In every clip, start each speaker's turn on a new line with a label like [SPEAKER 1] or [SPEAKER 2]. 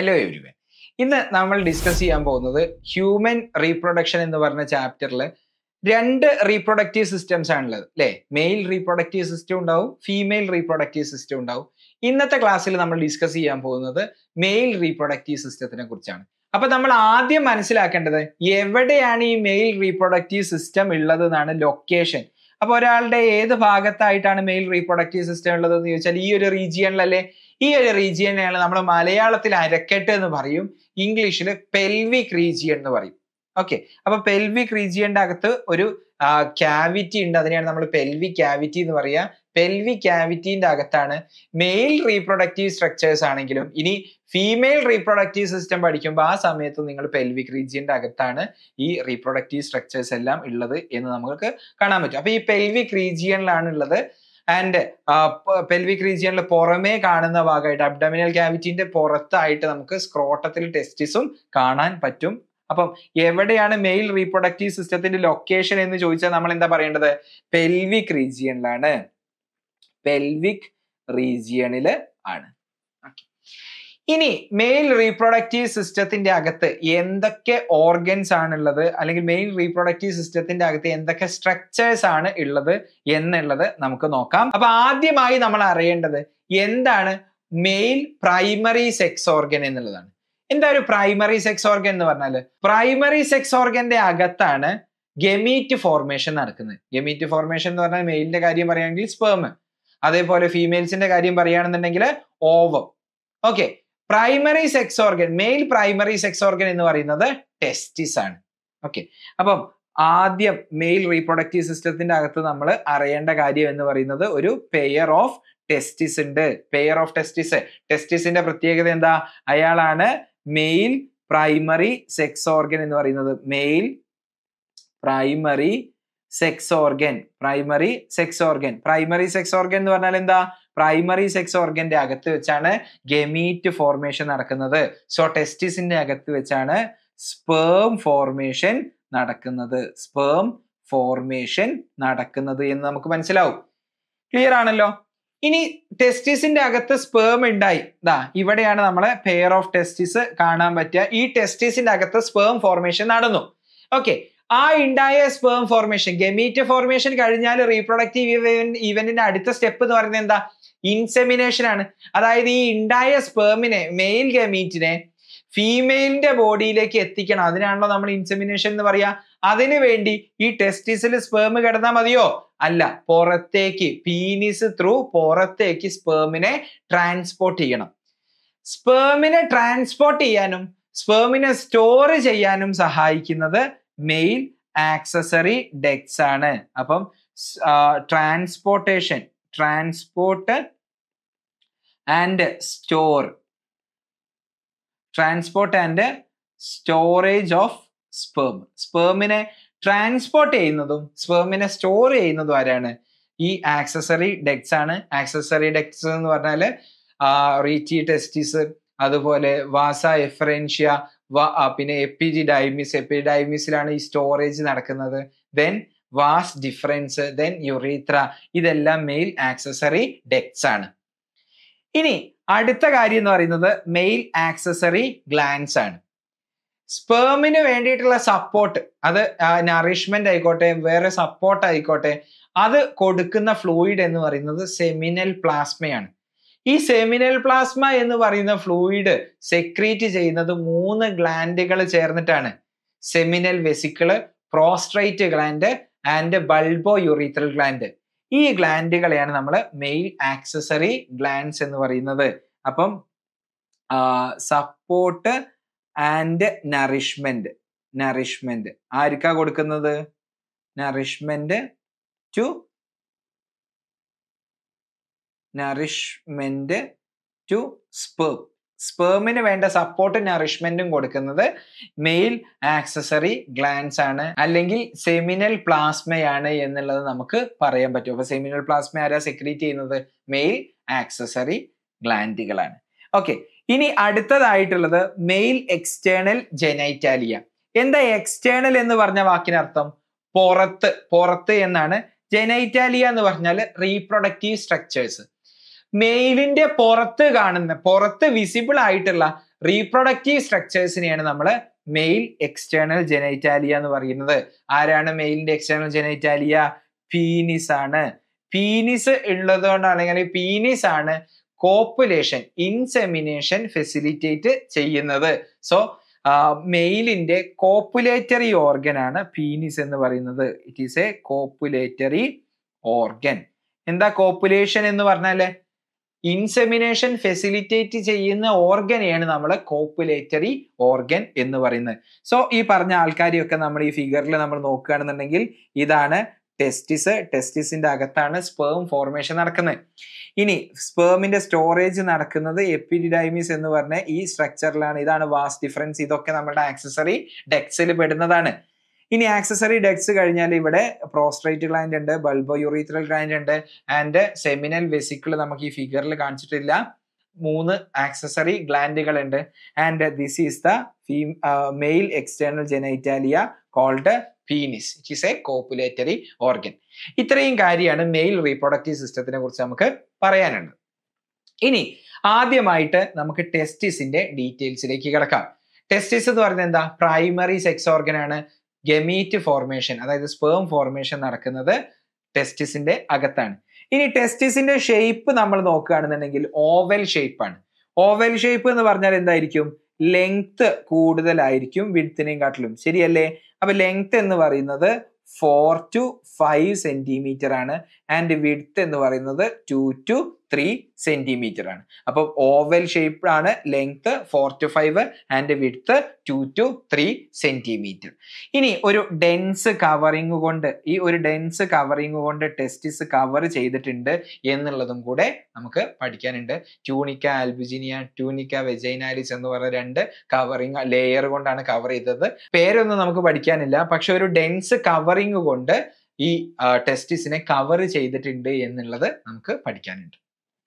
[SPEAKER 1] Hello everyone ഇന്ന് നമ്മൾ discuss ചെയ്യാൻ പോകുന്നത് ഹ്യൂമൻ റീപ്രൊഡക്ഷൻ എന്ന് പറഞ്ഞ ചാപ്റ്ററിൽ രണ്ട് റീപ്രൊഡക്റ്റീവ് സിസ്റ്റംസ് ആണുള്ളത് അല്ലേ മെയിൽ റീപ്രൊഡക്റ്റീവ് സിസ്റ്റം ഉണ്ടാവും ഫീമെയിൽ റീപ്രൊഡക്റ്റീവ് സിസ്റ്റം ഉണ്ടാവും ഇന്നത്തെ ക്ലാസ്സിൽ നമ്മൾ ഡിസ്കസ് ചെയ്യാൻ പോകുന്നത് മെയിൽ റീപ്രൊഡക്റ്റീവ് സിസ്റ്റത്തിനെ കുറിച്ചാണ് അപ്പൊ നമ്മൾ ആദ്യം മനസ്സിലാക്കേണ്ടത് എവിടെയാണ് ഈ മെയിൽ റീപ്രൊഡക്റ്റീവ് സിസ്റ്റം ഉള്ളത് എന്നാണ് ലൊക്കേഷൻ അപ്പൊ ഒരാളുടെ ഏത് ഭാഗത്തായിട്ടാണ് മെയിൽ റീപ്രൊഡക്റ്റീവ് സിസ്റ്റം ഉള്ളത് എന്ന് ചോദിച്ചാൽ ഈ ഒരു റീജിയണിലല്ലേ ഈ ഒരു റീജിയനെയാണ് നമ്മൾ മലയാളത്തിൽ അരക്കെട്ട് എന്ന് പറയും ഇംഗ്ലീഷിൽ പെൽവിക് റീജിയൻ എന്ന് പറയും ഓക്കെ അപ്പൊ പെൽവിക് റീജിയന്റെ അകത്ത് ഒരു ക്യാവിറ്റി ഉണ്ട് അതിനെയാണ് നമ്മൾ പെൽവി ക്യാവിറ്റി എന്ന് പറയുക പെൽവി ക്യാവിറ്റിന്റെ അകത്താണ് മെയിൽ റീപ്രൊഡക്റ്റീവ് സ്ട്രക്ചേഴ്സ് ആണെങ്കിലും ഇനി ഫീമെയിൽ റീപ്രൊഡക്റ്റീവ് സിസ്റ്റം പഠിക്കുമ്പോൾ ആ സമയത്ത് നിങ്ങൾ പെൽവിക് റീജിയന്റെ അകത്താണ് ഈ റീപ്രൊഡക്റ്റീവ് സ്ട്രക്ചേഴ്സ് എല്ലാം ഉള്ളത് എന്ന് നമുക്ക് കാണാൻ പറ്റും അപ്പൊ ഈ പെൽവിക് റീജിയനിലാണ് ഉള്ളത് ആൻഡ് പെൽവിക് റീജിയനിൽ പുറമേ കാണുന്ന ഭാഗമായിട്ട് അബ്ഡമിനൽ ക്യാവിറ്റിന്റെ പുറത്തായിട്ട് നമുക്ക് സ്ക്രോട്ടത്തിൽ ടെസ്റ്റിസും കാണാൻ പറ്റും അപ്പം എവിടെയാണ് മെയിൽ റീപ്രൊഡക്റ്റീവ് സിസ്റ്റത്തിന്റെ ലൊക്കേഷൻ എന്ന് ചോദിച്ചാൽ നമ്മൾ എന്താ പറയേണ്ടത് പെൽവിക് റീജിയനിലാണ് പെൽവിക് റീജിയണില് ആണ് ഇനി മെയിൽ റീപ്രൊഡക്റ്റീവ് സിസ്റ്റത്തിന്റെ അകത്ത് എന്തൊക്കെ ഓർഗൻസ് ആണുള്ളത് അല്ലെങ്കിൽ മെയിൽ റീപ്രൊഡക്റ്റീവ് സിസ്റ്റത്തിന്റെ അകത്ത് എന്തൊക്കെ സ്ട്രക്ചേഴ്സ് ആണ് ഉള്ളത് എന്നുള്ളത് നമുക്ക് നോക്കാം അപ്പൊ ആദ്യമായി നമ്മൾ അറിയേണ്ടത് എന്താണ് മെയിൽ പ്രൈമറി സെക്സ് ഓർഗൻ എന്നുള്ളതാണ് എന്താ ഒരു പ്രൈമറി സെക്സ് ഓർഗൻ എന്ന് പറഞ്ഞാൽ പ്രൈമറി സെക്സ് ഓർഗന്റെ അകത്താണ് ഗെമീറ്റ് ഫോർമേഷൻ നടക്കുന്നത് ഗെമീറ്റ് ഫോർമേഷൻ എന്ന് പറഞ്ഞാൽ മെയിലിന്റെ കാര്യം പറയുകയാണെങ്കിൽ സ്പേമ് അതേപോലെ ഫീമെയിൽസിന്റെ കാര്യം പറയുകയാണെന്നുണ്ടെങ്കിൽ ovum okay primary sex organ male primary sex organ എന്ന് പറയുന്നത് ടെസ്റ്റിസ് ആണ് ഓക്കെ അപ്പം ആദ്യം മെയിൽ റീപ്രൊഡക്റ്റീവ് സിസ്റ്റത്തിന്റെ അകത്ത് നമ്മൾ അറിയേണ്ട കാര്യം എന്ന് പറയുന്നത് ഒരു പെയർ ഓഫ് ടെസ്റ്റിസ് ഉണ്ട് പെയർ ഓഫ് ടെസ്റ്റിസ് ടെസ്റ്റിസിന്റെ പ്രത്യേകത എന്താ അയാളാണ് മെയിൽ പ്രൈമറി സെക്സ് ഓർഗൻ എന്ന് പറയുന്നത് male primary sex organ primary sex organ primary sex organ എന്ന് പറഞ്ഞാൽ എന്താ പ്രൈമറി സെക്സ് ഓർഗന്റെ അകത്ത് വെച്ചാണ് ഗെമീറ്റ് ഫോർമേഷൻ നടക്കുന്നത് സോ ടെസ്റ്റിസിന്റെ അകത്ത് വെച്ചാണ് സ്പേം ഫോർമേഷൻ നടക്കുന്നത് സ്പേം ഫോർമേഷൻ നടക്കുന്നത് എന്ന് നമുക്ക് മനസ്സിലാവും ക്ലിയർ ആണല്ലോ ഇനി ടെസ്റ്റിസിന്റെ അകത്ത് സ്പേം ഉണ്ടായി ദാ ഇവിടെയാണ് നമ്മളെ പെയർ ഓഫ് ടെസ്റ്റിസ് കാണാൻ പറ്റുക ഈ ടെസ്റ്റിസിന്റെ അകത്ത് സ്പേം ഫോർമേഷൻ നടന്നു ഓക്കെ ആ ഉണ്ടായ സ്പേം ഫോർമേഷൻ ഗെമീറ്റ് ഫോർമേഷൻ കഴിഞ്ഞാൽ റീപ്രൊഡക്റ്റീവ് ഇവന്റിന്റെ അടുത്ത സ്റ്റെപ്പ് എന്ന് പറയുന്നത് എന്താ ഇൻസെമിനേഷൻ ആണ് അതായത് ഈ ഉണ്ടായ സ്പേമിനെ മെയിൽ ഗമീറ്റിനെ ഫീമെയിലിന്റെ ബോഡിയിലേക്ക് എത്തിക്കണം അതിനാണല്ലോ നമ്മൾ ഇൻസെമിനേഷൻ എന്ന് പറയാ അതിനു വേണ്ടി ഈ ടെസ്റ്റിസിൽ സ്പേം കിടന്നാൽ മതിയോ അല്ല പുറത്തേക്ക് പീനിസ് ത്രൂ പുറത്തേക്ക് സ്പേമിനെ ട്രാൻസ്പോർട്ട് ചെയ്യണം സ്പേമിനെ ട്രാൻസ്പോർട്ട് ചെയ്യാനും സ്പേമിനെ സ്റ്റോർ ചെയ്യാനും സഹായിക്കുന്നത് മെയിൽ ആക്സസറി ഡെക്സ് ആണ് അപ്പം transportation transport and store transport and storage of sperm സ്പേമിനെ ട്രാൻസ്പോർട്ട് ചെയ്യുന്നതും സ്പേമിനെ സ്റ്റോർ ചെയ്യുന്നതും ആരാണ് ഈ ആക്സസറി ഡെക്സ് ആണ് ആക്സസറി ഡെക്സ് എന്ന് പറഞ്ഞാൽ റീറ്റി ടെസ്റ്റിസ് അതുപോലെ വാസ എഫറൻഷ്യ പിന്നെ എപ്പിജി ഡൈമിസ് എപ്പിഡൈമിസിലാണ് ഈ സ്റ്റോറേജ് നടക്കുന്നത് then vas deferens then urethra ഇതെല്ലാം മെയിൽ ആക്സസറി ഡെക്സ് ആണ് ഇനി അടുത്ത കാര്യം എന്ന് പറയുന്നത് മെയിൽ ആക്സസറി ഗ്ലാൻസ് ആണ് സ്പേമിന് വേണ്ടിയിട്ടുള്ള സപ്പോർട്ട് അത് നറിഷ്മെന്റ് ആയിക്കോട്ടെ വേറെ സപ്പോർട്ട് ആയിക്കോട്ടെ അത് കൊടുക്കുന്ന ഫ്ലൂയിഡ് എന്ന് പറയുന്നത് സെമിനൽ പ്ലാസ്മയാണ് ഈ സെമിനൽ പ്ലാസ്മ എന്ന് പറയുന്ന ഫ്ലൂയിഡ് സെക്രീറ്റ് ചെയ്യുന്നത് മൂന്ന് ഗ്ലാൻഡുകൾ ചേർന്നിട്ടാണ് seminal vesicle prostate gland and bulbo urethral gland ഈ ഗ്ലാൻഡുകളെയാണ് നമ്മൾ മെയിൽ ആക്സസറി ഗ്ലാൻഡ്സ് എന്ന് പറയുന്നത് അപ്പം സപ്പോർട്ട് ആൻഡ് നറിഷ്മെന്റ് നറിഷ്മെന്റ് ആർക്കാ കൊടുക്കുന്നത് nourishment to nourishment to sperm സ്പേമിന് വേണ്ട സപ്പോർട്ടും നറിഷ്മെന്റും കൊടുക്കുന്നത് മെയിൽ ആക്സസറി ഗ്ലാൻസ് ആണ് അല്ലെങ്കിൽ സെമിനൽ പ്ലാസ്മയാണ് എന്നുള്ളത് നമുക്ക് പറയാൻ പറ്റും അപ്പൊ സെമിനൽ പ്ലാസ്മ ആരാ സെക്രീറ്റ് ചെയ്യുന്നത് മെയിൽ ആക്സസറി ഗ്ലാൻഡുകളാണ് ഓക്കെ ഇനി അടുത്തതായിട്ടുള്ളത് മെയിൽ എക്സ്റ്റേണൽ ജെനൈറ്റാലിയ എന്താ എക്സ്റ്റേണൽ എന്ന് പറഞ്ഞ വാക്കിനർത്ഥം പുറത്ത് പുറത്ത് എന്നാണ് ജെനൈറ്റാലിയ എന്ന് പറഞ്ഞാൽ റീപ്രൊഡക്റ്റീവ് സ്ട്രക്ചേഴ്സ് മെയിലിന്റെ പുറത്ത് കാണുന്ന പുറത്ത് വിസിബിൾ ആയിട്ടുള്ള റീപ്രൊഡക്റ്റീവ് സ്ട്രക്ചേഴ്സിനെയാണ് നമ്മൾ മെയിൽ എക്സ്റ്റേണൽ ജെനൈറ്റാലിയ എന്ന് പറയുന്നത് ആരാണ് മെയിലിന്റെ എക്സ്റ്റേണൽ ജെനൈറ്റാലിയ പീനിസ് ആണ് പീനിസ് ഉള്ളത് കൊണ്ടാണ് അല്ലെങ്കിൽ പീനിസ് ആണ് കോപ്പുലേഷൻ ഇൻസെമിനേഷൻ ഫെസിലിറ്റേറ്റ് ചെയ്യുന്നത് സോ മെയിലിന്റെ കോപ്പുലേറ്ററി ഓർഗൻ ആണ് പീനിസ് എന്ന് പറയുന്നത് it is a copulatory organ എന്താ കോപ്പുലേഷൻ എന്ന് പറഞ്ഞാല് ഇൻസെമിനേഷൻ ഫെസിലിറ്റേറ്റ് ചെയ്യുന്ന ഓർഗനെയാണ് നമ്മൾ കോപ്പുലേറ്ററി ഓർഗൻ എന്ന് പറയുന്നത് സോ ഈ പറഞ്ഞ ആൾക്കാരെയൊക്കെ നമ്മൾ ഈ ഫിഗറിൽ നമ്മൾ നോക്കുകയാണെന്നുണ്ടെങ്കിൽ ഇതാണ് ടെസ്റ്റിസ് ടെസ്റ്റിസിന്റെ അകത്താണ് സ്പേം ഫോർമേഷൻ നടക്കുന്നത് ഇനി സ്പേമിന്റെ സ്റ്റോറേജ് നടക്കുന്നത് എപ്പിഡിഡൈമിസ് എന്ന് പറഞ്ഞ ഈ സ്ട്രക്ചറിലാണ് ഇതാണ് വാസ് ഡിഫറൻസ് ഇതൊക്കെ നമ്മുടെ ആക്സസറി ഡെക്സിൽ പെടുന്നതാണ് ഇനി ആക്സസറി ഡെക്സ് കഴിഞ്ഞാൽ ഇവിടെ പ്രോസ്ട്രേറ്റ് ഗ്ലാൻഡ് ഉണ്ട് ബൾബോ യുറീത്രൽ ഗ്ലാൻഡ് ഉണ്ട് ആൻഡ് സെമിനൽ വെസിക്കിൾ നമുക്ക് ഈ ഫിഗറിൽ കാണിച്ചിട്ടില്ല മൂന്ന് ആക്സസറി ഗ്ലാൻഡുകൾ ഉണ്ട് and this is the male external genitalia called penis it is a copulatory organ ഇത്രയും കാര്യമാണ് മെയിൽ റീപ്രൊഡക്റ്റീവ് സിസ്റ്റത്തിനെ കുറിച്ച് നമുക്ക് പറയാനുണ്ട് ഇനി ആദ്യമായിട്ട് നമുക്ക് ടെസ്റ്റിസിന്റെ ഡീറ്റെയിൽസിലേക്ക് കിടക്കാം ടെസ്റ്റിസ് എന്ന് പറഞ്ഞാൽ എന്താ പ്രൈമറി സെക്സ് ഓർഗൻ ആണ് ഗമീറ്റ് ഫോർമേഷൻ അതായത് സ്പേം ഫോർമേഷൻ നടക്കുന്നത് ടെസ്റ്റിസിന്റെ അകത്താണ് ഇനി ടെസ്റ്റിസിന്റെ ഷേപ്പ് നമ്മൾ നോക്കുകയാണെന്നുണ്ടെങ്കിൽ ഓവൽ ഷേപ്പാണ് ഓവൽ ഷേപ്പ് എന്ന് പറഞ്ഞാൽ എന്തായിരിക്കും ലെങ്ത് കൂടുതലായിരിക്കും വിഡ്ത്തിനെയും കാട്ടിലും ശരിയല്ലേ അപ്പൊ ലെങ്ത് എന്ന് പറയുന്നത് ഫോർ ടു ഫൈവ് സെന്റിമീറ്റർ ആണ് ആൻഡ് വിഡ്ത്ത് എന്ന് പറയുന്നത് ടു ടു ത്രീ സെന്റിമീറ്റർ ആണ് അപ്പോൾ ഓവൽ ഷേപ്ഡ് ആണ് length four to five and width two to three centimetre ഇനി ഒരു ഡെൻസ് കവറിങ് കൊണ്ട് ഈ ഒരു ഡെൻസ് കവറിങ് കൊണ്ട് ടെസ്റ്റിസ് കവർ ചെയ്തിട്ടുണ്ട് എന്നുള്ളതും കൂടെ നമുക്ക് പഠിക്കാനുണ്ട് ട്യൂണിക്ക ആൽബുജിനിയ ട്യൂണിക്ക വെജൈനാലിസ് എന്ന് പറയുന്ന രണ്ട് കവറിങ് ലെയർ കൊണ്ടാണ് കവർ ചെയ്തത് പേരൊന്നും നമുക്ക് പഠിക്കാനില്ല പക്ഷെ ഒരു ഡെൻസ് കവറിങ് കൊണ്ട് ഈ ടെസ്റ്റിസിനെ കവർ ചെയ്തിട്ടുണ്ട് എന്നുള്ളത് നമുക്ക് പഠിക്കാനുണ്ട്